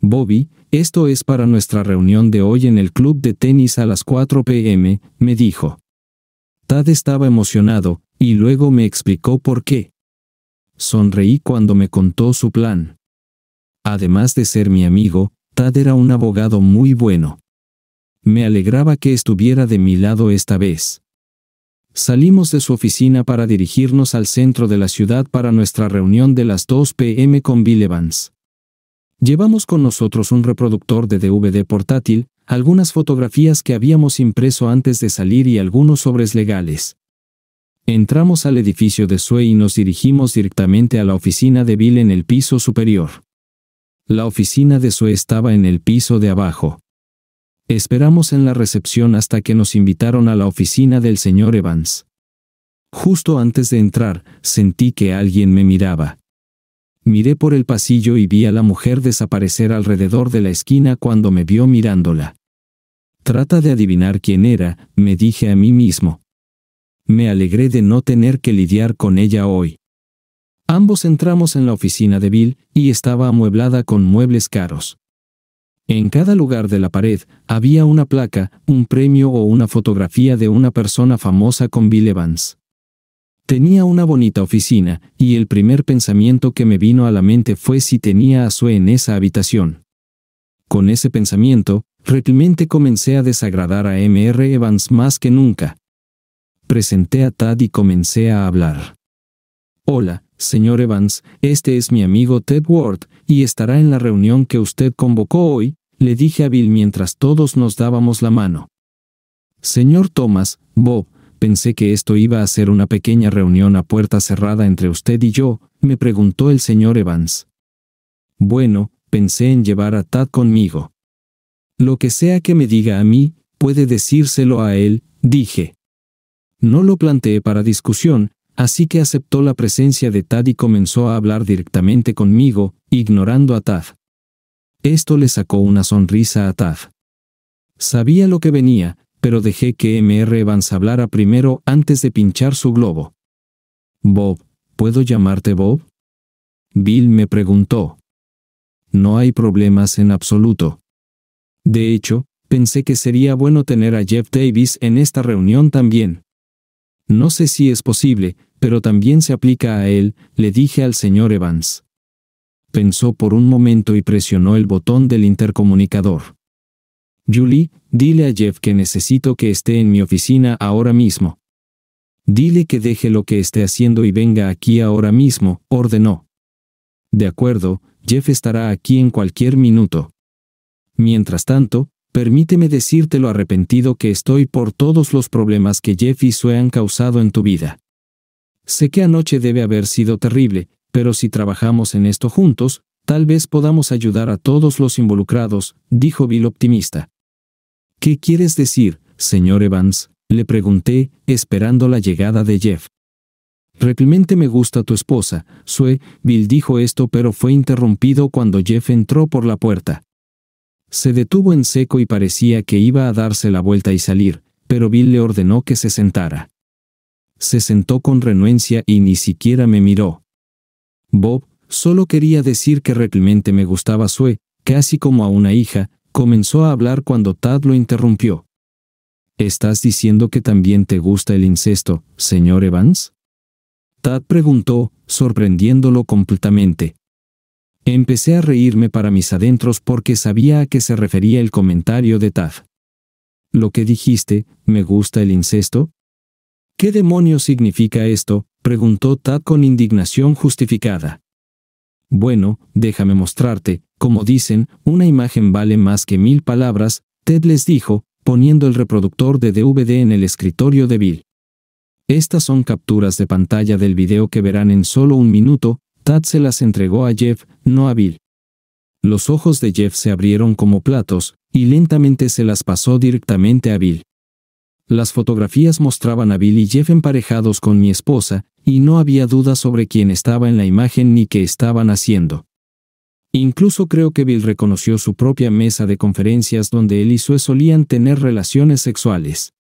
Bobby, esto es para nuestra reunión de hoy en el club de tenis a las 4 pm, me dijo. Tad estaba emocionado, y luego me explicó por qué. Sonreí cuando me contó su plan. Además de ser mi amigo, Tad era un abogado muy bueno. Me alegraba que estuviera de mi lado esta vez. Salimos de su oficina para dirigirnos al centro de la ciudad para nuestra reunión de las 2 pm con Bill Llevamos con nosotros un reproductor de DVD portátil, algunas fotografías que habíamos impreso antes de salir y algunos sobres legales. Entramos al edificio de Sue y nos dirigimos directamente a la oficina de Bill en el piso superior. La oficina de Sue estaba en el piso de abajo. Esperamos en la recepción hasta que nos invitaron a la oficina del señor Evans. Justo antes de entrar, sentí que alguien me miraba. Miré por el pasillo y vi a la mujer desaparecer alrededor de la esquina cuando me vio mirándola. Trata de adivinar quién era, me dije a mí mismo. Me alegré de no tener que lidiar con ella hoy. Ambos entramos en la oficina de Bill y estaba amueblada con muebles caros. En cada lugar de la pared había una placa, un premio o una fotografía de una persona famosa con Bill Evans. Tenía una bonita oficina, y el primer pensamiento que me vino a la mente fue si tenía a Sue en esa habitación. Con ese pensamiento, realmente comencé a desagradar a M.R. Evans más que nunca presenté a Tad y comencé a hablar. Hola, señor Evans, este es mi amigo Ted Ward, y estará en la reunión que usted convocó hoy, le dije a Bill mientras todos nos dábamos la mano. Señor Thomas, Bob, pensé que esto iba a ser una pequeña reunión a puerta cerrada entre usted y yo, me preguntó el señor Evans. Bueno, pensé en llevar a Tad conmigo. Lo que sea que me diga a mí, puede decírselo a él, dije. No lo planteé para discusión, así que aceptó la presencia de Tad y comenzó a hablar directamente conmigo, ignorando a Tad. Esto le sacó una sonrisa a Tad. Sabía lo que venía, pero dejé que MR Evans hablara primero antes de pinchar su globo. Bob, ¿puedo llamarte Bob? Bill me preguntó. No hay problemas en absoluto. De hecho, pensé que sería bueno tener a Jeff Davis en esta reunión también. No sé si es posible, pero también se aplica a él, le dije al señor Evans. Pensó por un momento y presionó el botón del intercomunicador. Julie, dile a Jeff que necesito que esté en mi oficina ahora mismo. Dile que deje lo que esté haciendo y venga aquí ahora mismo, ordenó. De acuerdo, Jeff estará aquí en cualquier minuto. Mientras tanto, permíteme decirte lo arrepentido que estoy por todos los problemas que Jeff y Sue han causado en tu vida. Sé que anoche debe haber sido terrible, pero si trabajamos en esto juntos, tal vez podamos ayudar a todos los involucrados, dijo Bill optimista. ¿Qué quieres decir, señor Evans? le pregunté, esperando la llegada de Jeff. Realmente me gusta tu esposa, Sue, Bill dijo esto pero fue interrumpido cuando Jeff entró por la puerta. Se detuvo en seco y parecía que iba a darse la vuelta y salir, pero Bill le ordenó que se sentara. Se sentó con renuencia y ni siquiera me miró. Bob, solo quería decir que realmente me gustaba Sue, casi como a una hija, comenzó a hablar cuando Tad lo interrumpió. ¿Estás diciendo que también te gusta el incesto, señor Evans? Tad preguntó, sorprendiéndolo completamente. Empecé a reírme para mis adentros porque sabía a qué se refería el comentario de Tad. Lo que dijiste, ¿me gusta el incesto? ¿Qué demonios significa esto? preguntó Tad con indignación justificada. Bueno, déjame mostrarte, como dicen, una imagen vale más que mil palabras, Ted les dijo, poniendo el reproductor de DVD en el escritorio de Bill. Estas son capturas de pantalla del video que verán en solo un minuto, Tad se las entregó a Jeff, no a Bill. Los ojos de Jeff se abrieron como platos, y lentamente se las pasó directamente a Bill. Las fotografías mostraban a Bill y Jeff emparejados con mi esposa, y no había duda sobre quién estaba en la imagen ni qué estaban haciendo. Incluso creo que Bill reconoció su propia mesa de conferencias donde él y Sue solían tener relaciones sexuales.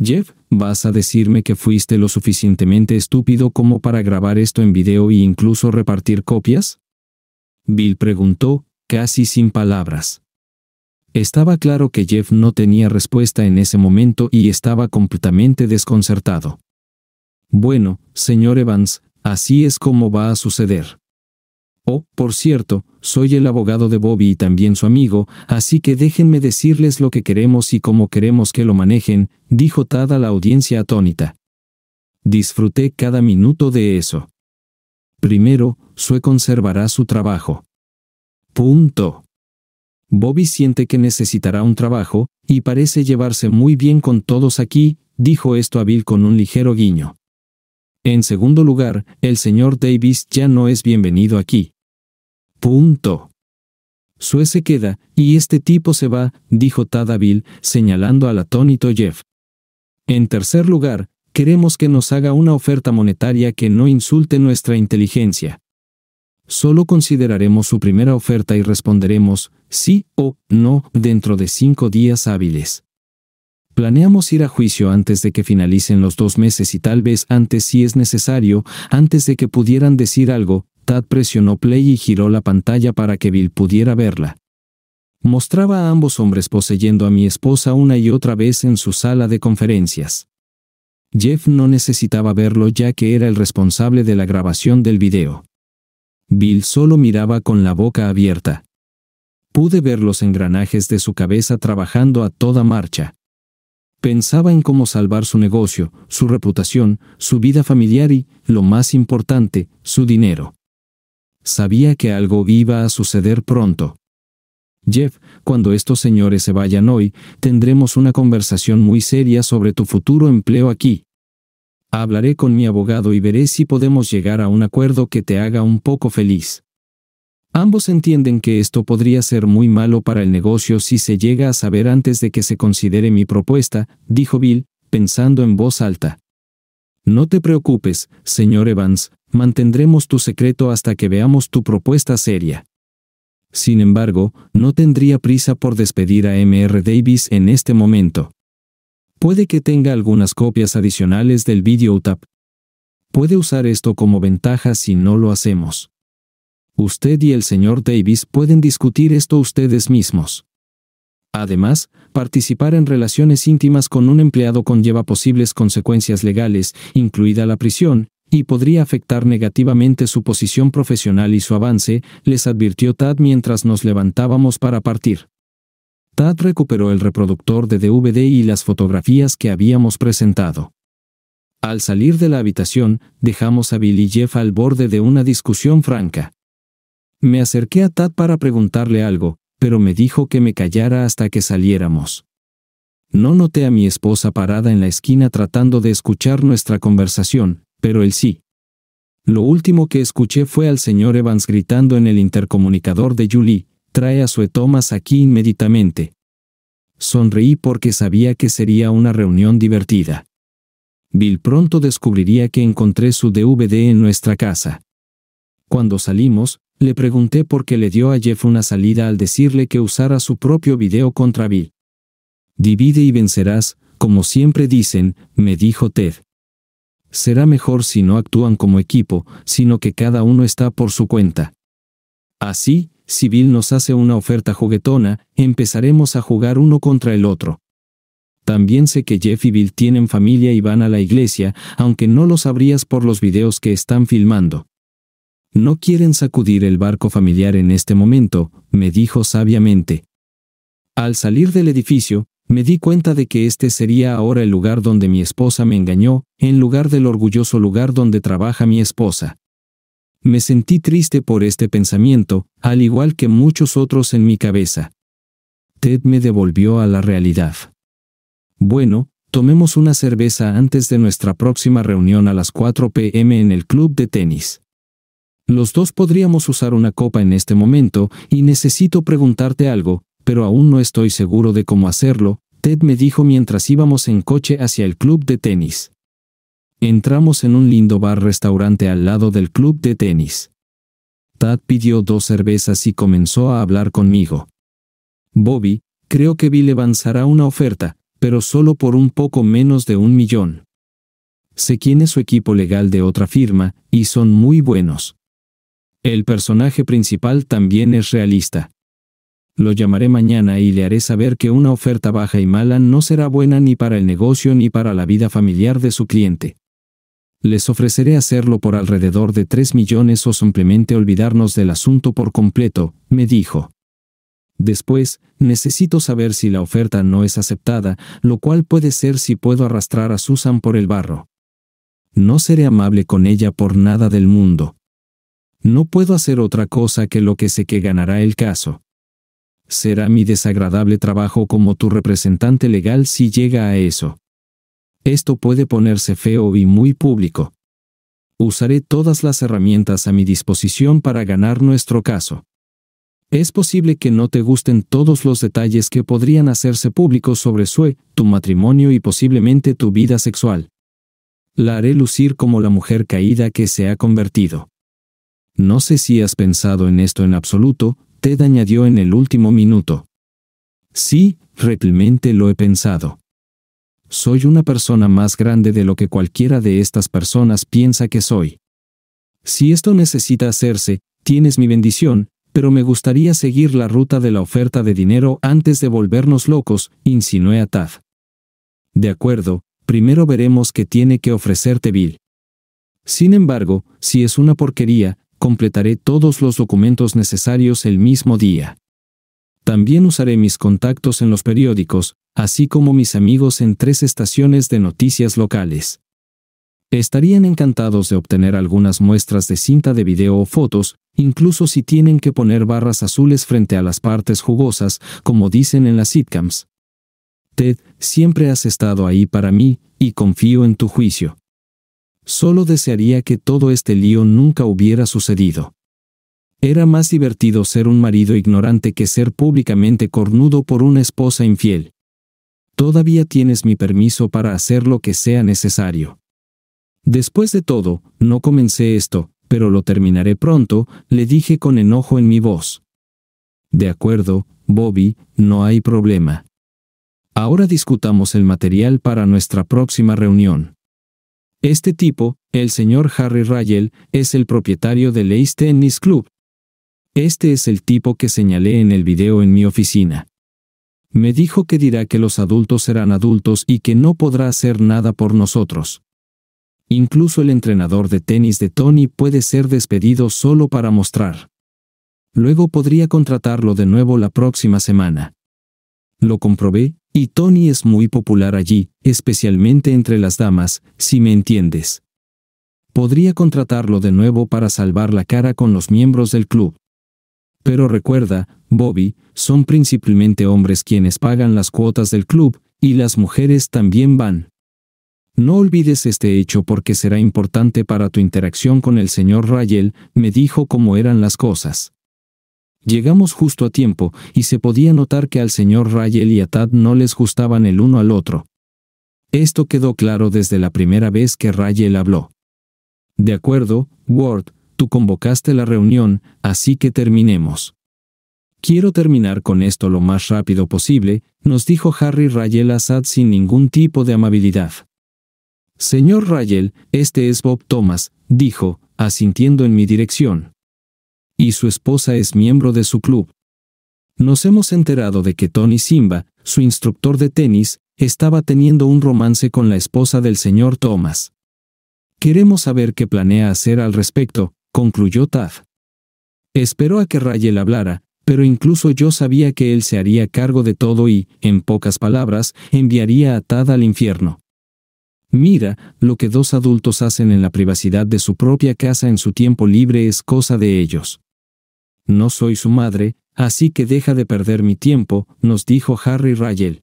Jeff, vas a decirme que fuiste lo suficientemente estúpido como para grabar esto en video e incluso repartir copias? Bill preguntó, casi sin palabras. Estaba claro que Jeff no tenía respuesta en ese momento y estaba completamente desconcertado. Bueno, señor Evans, así es como va a suceder. Oh, por cierto, soy el abogado de Bobby y también su amigo, así que déjenme decirles lo que queremos y cómo queremos que lo manejen, dijo Tad a la audiencia atónita. Disfruté cada minuto de eso. Primero, Sue conservará su trabajo. Punto. Bobby siente que necesitará un trabajo, y parece llevarse muy bien con todos aquí, dijo esto a Bill con un ligero guiño. En segundo lugar, el señor Davis ya no es bienvenido aquí. Punto. Sue se queda, y este tipo se va, dijo Tadaville, señalando al atónito Jeff. En tercer lugar, queremos que nos haga una oferta monetaria que no insulte nuestra inteligencia. Solo consideraremos su primera oferta y responderemos sí o no dentro de cinco días hábiles. Planeamos ir a juicio antes de que finalicen los dos meses y tal vez antes si es necesario, antes de que pudieran decir algo, Tad presionó play y giró la pantalla para que Bill pudiera verla. Mostraba a ambos hombres poseyendo a mi esposa una y otra vez en su sala de conferencias. Jeff no necesitaba verlo ya que era el responsable de la grabación del video. Bill solo miraba con la boca abierta. Pude ver los engranajes de su cabeza trabajando a toda marcha. Pensaba en cómo salvar su negocio, su reputación, su vida familiar y, lo más importante, su dinero. Sabía que algo iba a suceder pronto. Jeff, cuando estos señores se vayan hoy, tendremos una conversación muy seria sobre tu futuro empleo aquí. Hablaré con mi abogado y veré si podemos llegar a un acuerdo que te haga un poco feliz. Ambos entienden que esto podría ser muy malo para el negocio si se llega a saber antes de que se considere mi propuesta, dijo Bill, pensando en voz alta. No te preocupes, señor Evans, mantendremos tu secreto hasta que veamos tu propuesta seria. Sin embargo, no tendría prisa por despedir a MR Davis en este momento. Puede que tenga algunas copias adicionales del tap. Puede usar esto como ventaja si no lo hacemos. Usted y el señor Davis pueden discutir esto ustedes mismos. Además, participar en relaciones íntimas con un empleado conlleva posibles consecuencias legales, incluida la prisión, y podría afectar negativamente su posición profesional y su avance, les advirtió Tad mientras nos levantábamos para partir. Tad recuperó el reproductor de DVD y las fotografías que habíamos presentado. Al salir de la habitación, dejamos a Bill y Jeff al borde de una discusión franca. Me acerqué a Tad para preguntarle algo, pero me dijo que me callara hasta que saliéramos. No noté a mi esposa parada en la esquina tratando de escuchar nuestra conversación, pero él sí. Lo último que escuché fue al señor Evans gritando en el intercomunicador de Julie, trae a su Thomas aquí inmediatamente. Sonreí porque sabía que sería una reunión divertida. Bill pronto descubriría que encontré su DVD en nuestra casa. Cuando salimos, le pregunté por qué le dio a Jeff una salida al decirle que usara su propio video contra Bill. Divide y vencerás, como siempre dicen, me dijo Ted. Será mejor si no actúan como equipo, sino que cada uno está por su cuenta. Así, si Bill nos hace una oferta juguetona, empezaremos a jugar uno contra el otro. También sé que Jeff y Bill tienen familia y van a la iglesia, aunque no lo sabrías por los videos que están filmando. No quieren sacudir el barco familiar en este momento, me dijo sabiamente. Al salir del edificio, me di cuenta de que este sería ahora el lugar donde mi esposa me engañó, en lugar del orgulloso lugar donde trabaja mi esposa. Me sentí triste por este pensamiento, al igual que muchos otros en mi cabeza. Ted me devolvió a la realidad. Bueno, tomemos una cerveza antes de nuestra próxima reunión a las 4 pm en el club de tenis. Los dos podríamos usar una copa en este momento y necesito preguntarte algo, pero aún no estoy seguro de cómo hacerlo, Ted me dijo mientras íbamos en coche hacia el club de tenis. Entramos en un lindo bar-restaurante al lado del club de tenis. Tad pidió dos cervezas y comenzó a hablar conmigo. Bobby, creo que Bill avanzará una oferta, pero solo por un poco menos de un millón. Sé quién es su equipo legal de otra firma, y son muy buenos. El personaje principal también es realista. Lo llamaré mañana y le haré saber que una oferta baja y mala no será buena ni para el negocio ni para la vida familiar de su cliente. Les ofreceré hacerlo por alrededor de 3 millones o simplemente olvidarnos del asunto por completo, me dijo. Después, necesito saber si la oferta no es aceptada, lo cual puede ser si puedo arrastrar a Susan por el barro. No seré amable con ella por nada del mundo. No puedo hacer otra cosa que lo que sé que ganará el caso. Será mi desagradable trabajo como tu representante legal si llega a eso. Esto puede ponerse feo y muy público. Usaré todas las herramientas a mi disposición para ganar nuestro caso. Es posible que no te gusten todos los detalles que podrían hacerse públicos sobre Sue, tu matrimonio y posiblemente tu vida sexual. La haré lucir como la mujer caída que se ha convertido. No sé si has pensado en esto en absoluto, Ted añadió en el último minuto. Sí, realmente lo he pensado. Soy una persona más grande de lo que cualquiera de estas personas piensa que soy. Si esto necesita hacerse, tienes mi bendición, pero me gustaría seguir la ruta de la oferta de dinero antes de volvernos locos, insinué a Tad. De acuerdo, primero veremos qué tiene que ofrecerte Bill. Sin embargo, si es una porquería, completaré todos los documentos necesarios el mismo día. También usaré mis contactos en los periódicos, así como mis amigos en tres estaciones de noticias locales. Estarían encantados de obtener algunas muestras de cinta de video o fotos, incluso si tienen que poner barras azules frente a las partes jugosas, como dicen en las sitcoms. Ted, siempre has estado ahí para mí, y confío en tu juicio. Solo desearía que todo este lío nunca hubiera sucedido. Era más divertido ser un marido ignorante que ser públicamente cornudo por una esposa infiel. Todavía tienes mi permiso para hacer lo que sea necesario. Después de todo, no comencé esto, pero lo terminaré pronto, le dije con enojo en mi voz. De acuerdo, Bobby, no hay problema. Ahora discutamos el material para nuestra próxima reunión. Este tipo, el señor Harry Rayel, es el propietario del Ace Tennis Club. Este es el tipo que señalé en el video en mi oficina. Me dijo que dirá que los adultos serán adultos y que no podrá hacer nada por nosotros. Incluso el entrenador de tenis de Tony puede ser despedido solo para mostrar. Luego podría contratarlo de nuevo la próxima semana. Lo comprobé y Tony es muy popular allí, especialmente entre las damas, si me entiendes. Podría contratarlo de nuevo para salvar la cara con los miembros del club. Pero recuerda, Bobby, son principalmente hombres quienes pagan las cuotas del club, y las mujeres también van. No olvides este hecho porque será importante para tu interacción con el señor Rayel, me dijo cómo eran las cosas. Llegamos justo a tiempo, y se podía notar que al señor Rayel y Atad no les gustaban el uno al otro. Esto quedó claro desde la primera vez que Rayel habló. De acuerdo, Ward, tú convocaste la reunión, así que terminemos. Quiero terminar con esto lo más rápido posible, nos dijo Harry Rayel Sad sin ningún tipo de amabilidad. Señor Rayel, este es Bob Thomas, dijo, asintiendo en mi dirección y su esposa es miembro de su club. Nos hemos enterado de que Tony Simba, su instructor de tenis, estaba teniendo un romance con la esposa del señor Thomas. Queremos saber qué planea hacer al respecto, concluyó Tad. Esperó a que Rayel hablara, pero incluso yo sabía que él se haría cargo de todo y, en pocas palabras, enviaría a Tad al infierno. Mira, lo que dos adultos hacen en la privacidad de su propia casa en su tiempo libre es cosa de ellos. No soy su madre, así que deja de perder mi tiempo, nos dijo Harry Rayel.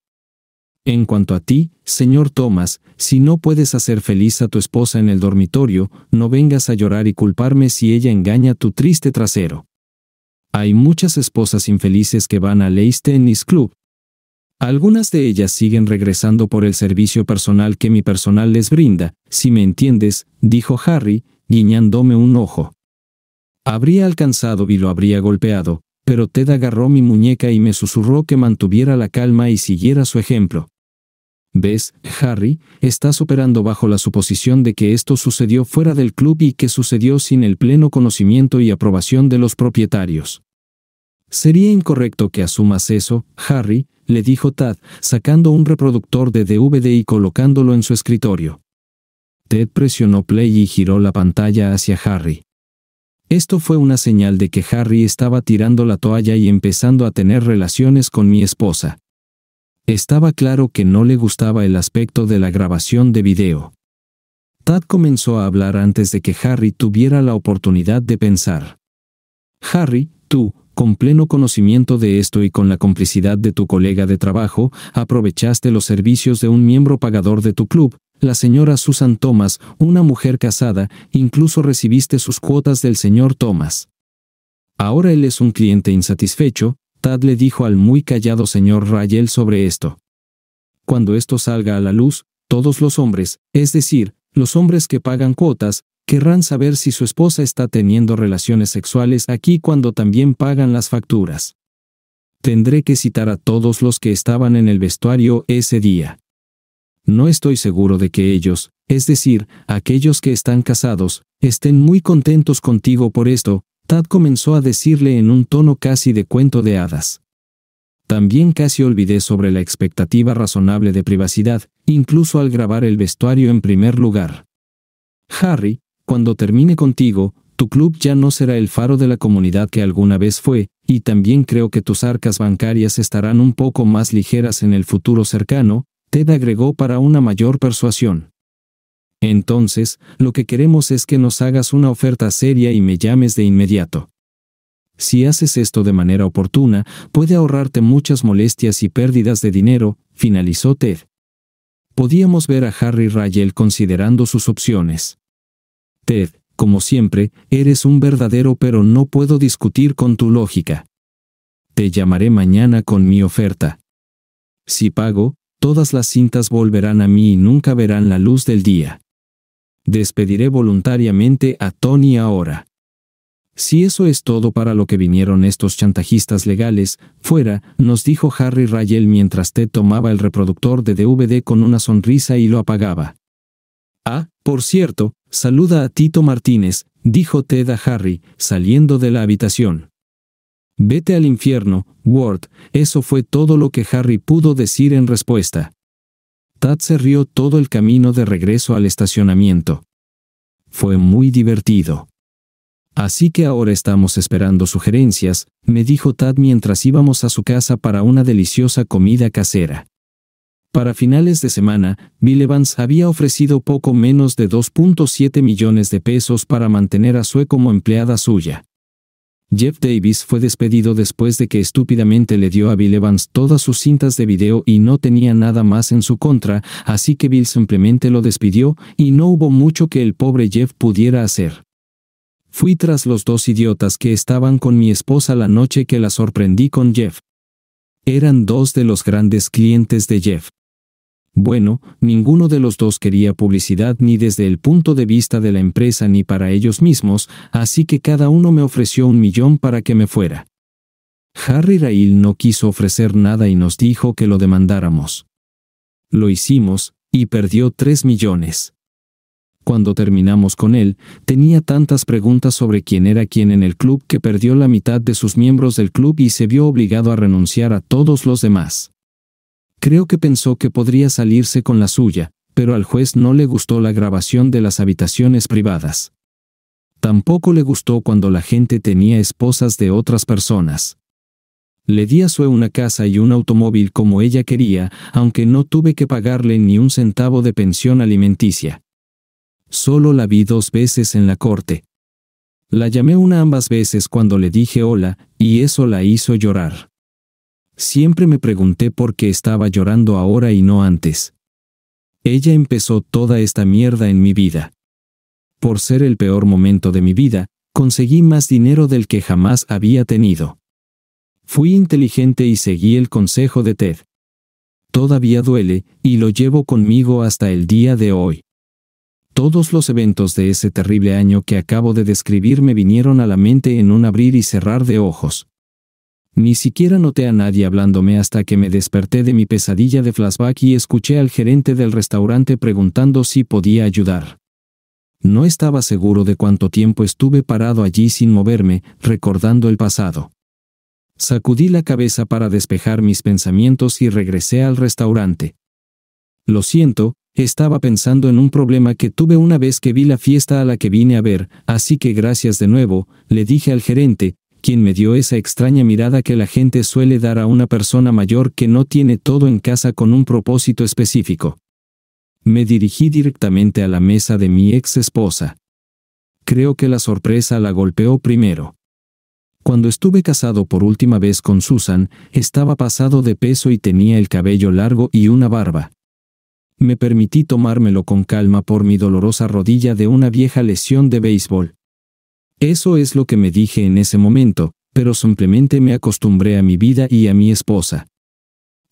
En cuanto a ti, señor Thomas, si no puedes hacer feliz a tu esposa en el dormitorio, no vengas a llorar y culparme si ella engaña tu triste trasero. Hay muchas esposas infelices que van al Ace Tennis Club. Algunas de ellas siguen regresando por el servicio personal que mi personal les brinda, si me entiendes, dijo Harry, guiñándome un ojo. Habría alcanzado y lo habría golpeado, pero Ted agarró mi muñeca y me susurró que mantuviera la calma y siguiera su ejemplo. ¿Ves, Harry? Estás operando bajo la suposición de que esto sucedió fuera del club y que sucedió sin el pleno conocimiento y aprobación de los propietarios. Sería incorrecto que asumas eso, Harry, le dijo Tad, sacando un reproductor de DVD y colocándolo en su escritorio. Ted presionó play y giró la pantalla hacia Harry. Esto fue una señal de que Harry estaba tirando la toalla y empezando a tener relaciones con mi esposa. Estaba claro que no le gustaba el aspecto de la grabación de video. Tad comenzó a hablar antes de que Harry tuviera la oportunidad de pensar. Harry, tú, con pleno conocimiento de esto y con la complicidad de tu colega de trabajo, aprovechaste los servicios de un miembro pagador de tu club, la señora Susan Thomas, una mujer casada, incluso recibiste sus cuotas del señor Thomas. Ahora él es un cliente insatisfecho, Tad le dijo al muy callado señor Rayel sobre esto. Cuando esto salga a la luz, todos los hombres, es decir, los hombres que pagan cuotas, querrán saber si su esposa está teniendo relaciones sexuales aquí cuando también pagan las facturas. Tendré que citar a todos los que estaban en el vestuario ese día no estoy seguro de que ellos, es decir, aquellos que están casados, estén muy contentos contigo por esto, Tad comenzó a decirle en un tono casi de cuento de hadas. También casi olvidé sobre la expectativa razonable de privacidad, incluso al grabar el vestuario en primer lugar. Harry, cuando termine contigo, tu club ya no será el faro de la comunidad que alguna vez fue, y también creo que tus arcas bancarias estarán un poco más ligeras en el futuro cercano, Ted agregó para una mayor persuasión. Entonces, lo que queremos es que nos hagas una oferta seria y me llames de inmediato. Si haces esto de manera oportuna, puede ahorrarte muchas molestias y pérdidas de dinero, finalizó Ted. Podíamos ver a Harry Rayel considerando sus opciones. Ted, como siempre, eres un verdadero pero no puedo discutir con tu lógica. Te llamaré mañana con mi oferta. Si pago, todas las cintas volverán a mí y nunca verán la luz del día. Despediré voluntariamente a Tony ahora. Si eso es todo para lo que vinieron estos chantajistas legales, fuera, nos dijo Harry Rayel mientras Ted tomaba el reproductor de DVD con una sonrisa y lo apagaba. Ah, por cierto, saluda a Tito Martínez, dijo Ted a Harry, saliendo de la habitación. Vete al infierno, Ward, eso fue todo lo que Harry pudo decir en respuesta. Tad se rió todo el camino de regreso al estacionamiento. Fue muy divertido. Así que ahora estamos esperando sugerencias, me dijo Tad mientras íbamos a su casa para una deliciosa comida casera. Para finales de semana, Bill Evans había ofrecido poco menos de 2.7 millones de pesos para mantener a Sue como empleada suya. Jeff Davis fue despedido después de que estúpidamente le dio a Bill Evans todas sus cintas de video y no tenía nada más en su contra, así que Bill simplemente lo despidió y no hubo mucho que el pobre Jeff pudiera hacer. Fui tras los dos idiotas que estaban con mi esposa la noche que la sorprendí con Jeff. Eran dos de los grandes clientes de Jeff. Bueno, ninguno de los dos quería publicidad ni desde el punto de vista de la empresa ni para ellos mismos, así que cada uno me ofreció un millón para que me fuera. Harry Rail no quiso ofrecer nada y nos dijo que lo demandáramos. Lo hicimos, y perdió tres millones. Cuando terminamos con él, tenía tantas preguntas sobre quién era quién en el club que perdió la mitad de sus miembros del club y se vio obligado a renunciar a todos los demás. Creo que pensó que podría salirse con la suya, pero al juez no le gustó la grabación de las habitaciones privadas. Tampoco le gustó cuando la gente tenía esposas de otras personas. Le di a Sue una casa y un automóvil como ella quería, aunque no tuve que pagarle ni un centavo de pensión alimenticia. Solo la vi dos veces en la corte. La llamé una ambas veces cuando le dije hola, y eso la hizo llorar. Siempre me pregunté por qué estaba llorando ahora y no antes. Ella empezó toda esta mierda en mi vida. Por ser el peor momento de mi vida, conseguí más dinero del que jamás había tenido. Fui inteligente y seguí el consejo de Ted. Todavía duele, y lo llevo conmigo hasta el día de hoy. Todos los eventos de ese terrible año que acabo de describir me vinieron a la mente en un abrir y cerrar de ojos. Ni siquiera noté a nadie hablándome hasta que me desperté de mi pesadilla de flashback y escuché al gerente del restaurante preguntando si podía ayudar. No estaba seguro de cuánto tiempo estuve parado allí sin moverme, recordando el pasado. Sacudí la cabeza para despejar mis pensamientos y regresé al restaurante. Lo siento, estaba pensando en un problema que tuve una vez que vi la fiesta a la que vine a ver, así que gracias de nuevo, le dije al gerente, quien me dio esa extraña mirada que la gente suele dar a una persona mayor que no tiene todo en casa con un propósito específico. Me dirigí directamente a la mesa de mi ex esposa. Creo que la sorpresa la golpeó primero. Cuando estuve casado por última vez con Susan, estaba pasado de peso y tenía el cabello largo y una barba. Me permití tomármelo con calma por mi dolorosa rodilla de una vieja lesión de béisbol. Eso es lo que me dije en ese momento, pero simplemente me acostumbré a mi vida y a mi esposa.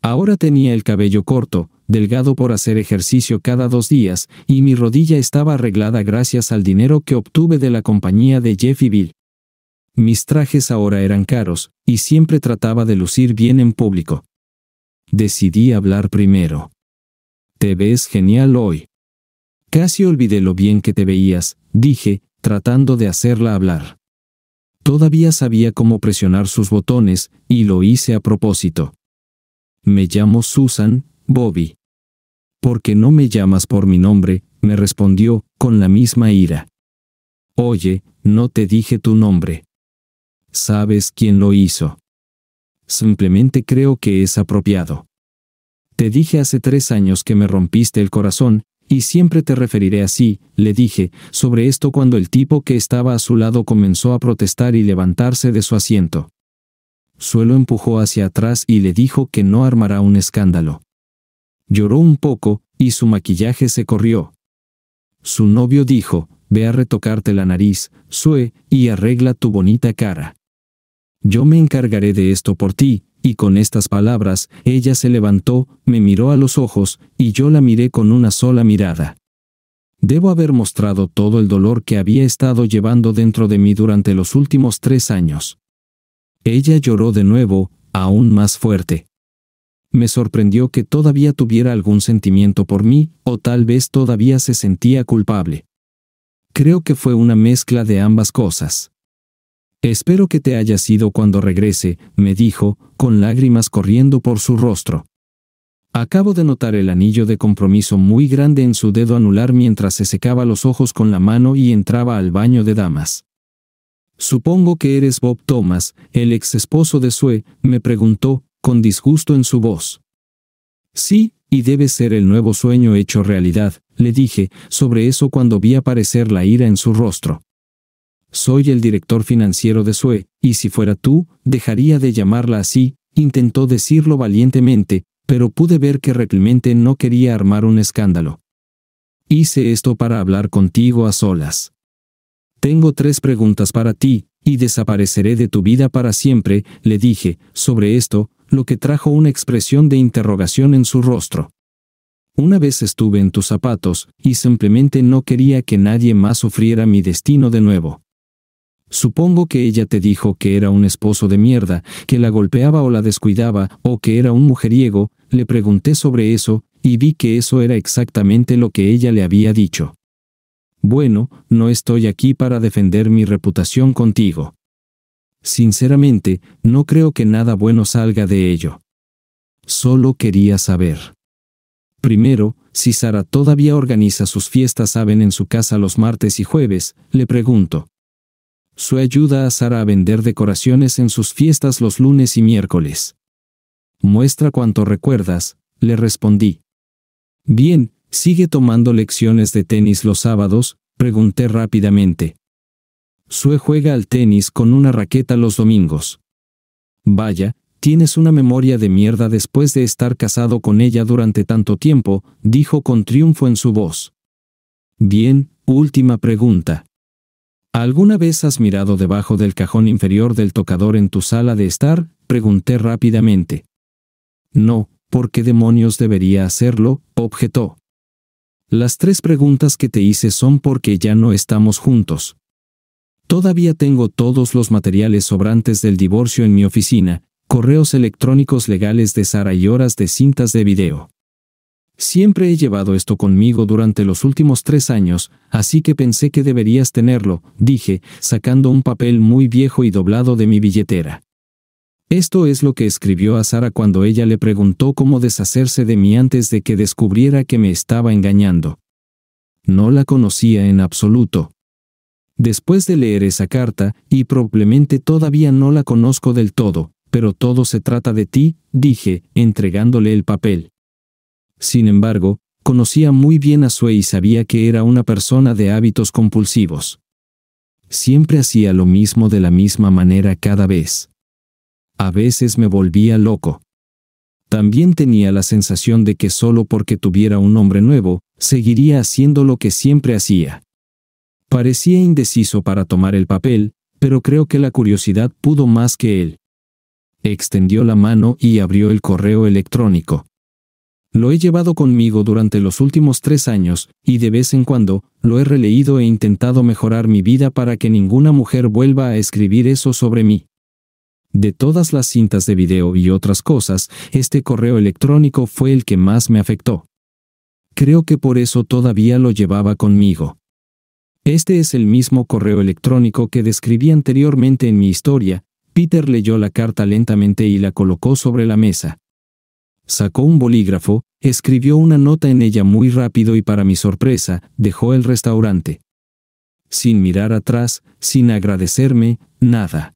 Ahora tenía el cabello corto, delgado por hacer ejercicio cada dos días, y mi rodilla estaba arreglada gracias al dinero que obtuve de la compañía de Jeffy Bill. Mis trajes ahora eran caros, y siempre trataba de lucir bien en público. Decidí hablar primero. Te ves genial hoy. Casi olvidé lo bien que te veías, dije, tratando de hacerla hablar. Todavía sabía cómo presionar sus botones, y lo hice a propósito. Me llamo Susan, Bobby. ¿Por qué no me llamas por mi nombre? me respondió, con la misma ira. Oye, no te dije tu nombre. ¿Sabes quién lo hizo? Simplemente creo que es apropiado. Te dije hace tres años que me rompiste el corazón, y siempre te referiré así, le dije, sobre esto cuando el tipo que estaba a su lado comenzó a protestar y levantarse de su asiento. Suelo empujó hacia atrás y le dijo que no armará un escándalo. Lloró un poco, y su maquillaje se corrió. Su novio dijo, ve a retocarte la nariz, Sue, y arregla tu bonita cara. Yo me encargaré de esto por ti, y con estas palabras, ella se levantó, me miró a los ojos, y yo la miré con una sola mirada. Debo haber mostrado todo el dolor que había estado llevando dentro de mí durante los últimos tres años. Ella lloró de nuevo, aún más fuerte. Me sorprendió que todavía tuviera algún sentimiento por mí, o tal vez todavía se sentía culpable. Creo que fue una mezcla de ambas cosas. Espero que te haya sido cuando regrese, me dijo, con lágrimas corriendo por su rostro. Acabo de notar el anillo de compromiso muy grande en su dedo anular mientras se secaba los ojos con la mano y entraba al baño de damas. Supongo que eres Bob Thomas, el ex esposo de Sue, me preguntó, con disgusto en su voz. Sí, y debe ser el nuevo sueño hecho realidad, le dije, sobre eso cuando vi aparecer la ira en su rostro. Soy el director financiero de SUE, y si fuera tú, dejaría de llamarla así, intentó decirlo valientemente, pero pude ver que realmente no quería armar un escándalo. Hice esto para hablar contigo a solas. Tengo tres preguntas para ti, y desapareceré de tu vida para siempre, le dije, sobre esto, lo que trajo una expresión de interrogación en su rostro. Una vez estuve en tus zapatos, y simplemente no quería que nadie más sufriera mi destino de nuevo. Supongo que ella te dijo que era un esposo de mierda, que la golpeaba o la descuidaba, o que era un mujeriego, le pregunté sobre eso, y vi que eso era exactamente lo que ella le había dicho. Bueno, no estoy aquí para defender mi reputación contigo. Sinceramente, no creo que nada bueno salga de ello. Solo quería saber. Primero, si Sara todavía organiza sus fiestas, saben, en su casa los martes y jueves, le pregunto. Su ayuda a Sara a vender decoraciones en sus fiestas los lunes y miércoles. Muestra cuanto recuerdas, le respondí. Bien, sigue tomando lecciones de tenis los sábados, pregunté rápidamente. Sue juega al tenis con una raqueta los domingos. Vaya, tienes una memoria de mierda después de estar casado con ella durante tanto tiempo, dijo con triunfo en su voz. Bien, última pregunta. ¿Alguna vez has mirado debajo del cajón inferior del tocador en tu sala de estar? Pregunté rápidamente. No, ¿por qué demonios debería hacerlo? objetó. Las tres preguntas que te hice son porque ya no estamos juntos. Todavía tengo todos los materiales sobrantes del divorcio en mi oficina, correos electrónicos legales de Sara y horas de cintas de video. Siempre he llevado esto conmigo durante los últimos tres años, así que pensé que deberías tenerlo, dije, sacando un papel muy viejo y doblado de mi billetera. Esto es lo que escribió a Sara cuando ella le preguntó cómo deshacerse de mí antes de que descubriera que me estaba engañando. No la conocía en absoluto. Después de leer esa carta, y probablemente todavía no la conozco del todo, pero todo se trata de ti, dije, entregándole el papel. Sin embargo, conocía muy bien a Sue y sabía que era una persona de hábitos compulsivos. Siempre hacía lo mismo de la misma manera cada vez. A veces me volvía loco. También tenía la sensación de que solo porque tuviera un hombre nuevo, seguiría haciendo lo que siempre hacía. Parecía indeciso para tomar el papel, pero creo que la curiosidad pudo más que él. Extendió la mano y abrió el correo electrónico. Lo he llevado conmigo durante los últimos tres años, y de vez en cuando, lo he releído e intentado mejorar mi vida para que ninguna mujer vuelva a escribir eso sobre mí. De todas las cintas de video y otras cosas, este correo electrónico fue el que más me afectó. Creo que por eso todavía lo llevaba conmigo. Este es el mismo correo electrónico que describí anteriormente en mi historia. Peter leyó la carta lentamente y la colocó sobre la mesa. Sacó un bolígrafo, escribió una nota en ella muy rápido y para mi sorpresa, dejó el restaurante. Sin mirar atrás, sin agradecerme, nada.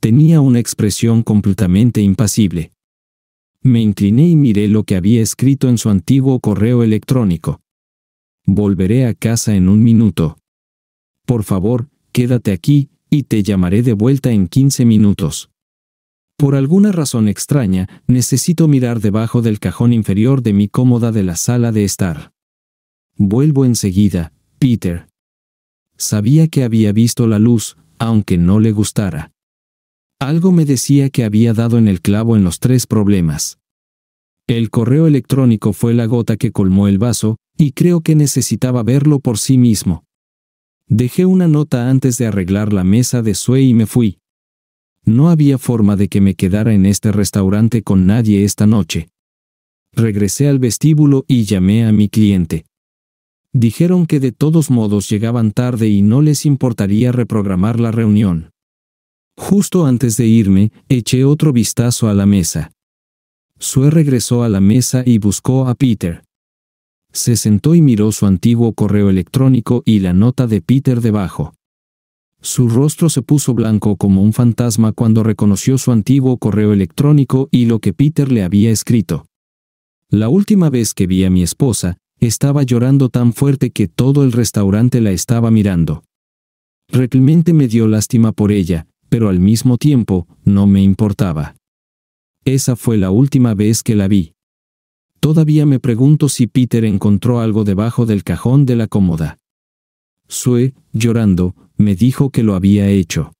Tenía una expresión completamente impasible. Me incliné y miré lo que había escrito en su antiguo correo electrónico. Volveré a casa en un minuto. Por favor, quédate aquí, y te llamaré de vuelta en 15 minutos. Por alguna razón extraña, necesito mirar debajo del cajón inferior de mi cómoda de la sala de estar. Vuelvo enseguida, Peter. Sabía que había visto la luz, aunque no le gustara. Algo me decía que había dado en el clavo en los tres problemas. El correo electrónico fue la gota que colmó el vaso, y creo que necesitaba verlo por sí mismo. Dejé una nota antes de arreglar la mesa de Sue y me fui. No había forma de que me quedara en este restaurante con nadie esta noche. Regresé al vestíbulo y llamé a mi cliente. Dijeron que de todos modos llegaban tarde y no les importaría reprogramar la reunión. Justo antes de irme, eché otro vistazo a la mesa. Sue regresó a la mesa y buscó a Peter. Se sentó y miró su antiguo correo electrónico y la nota de Peter debajo. Su rostro se puso blanco como un fantasma cuando reconoció su antiguo correo electrónico y lo que Peter le había escrito. La última vez que vi a mi esposa, estaba llorando tan fuerte que todo el restaurante la estaba mirando. Realmente me dio lástima por ella, pero al mismo tiempo, no me importaba. Esa fue la última vez que la vi. Todavía me pregunto si Peter encontró algo debajo del cajón de la cómoda. Sue, llorando, me dijo que lo había hecho.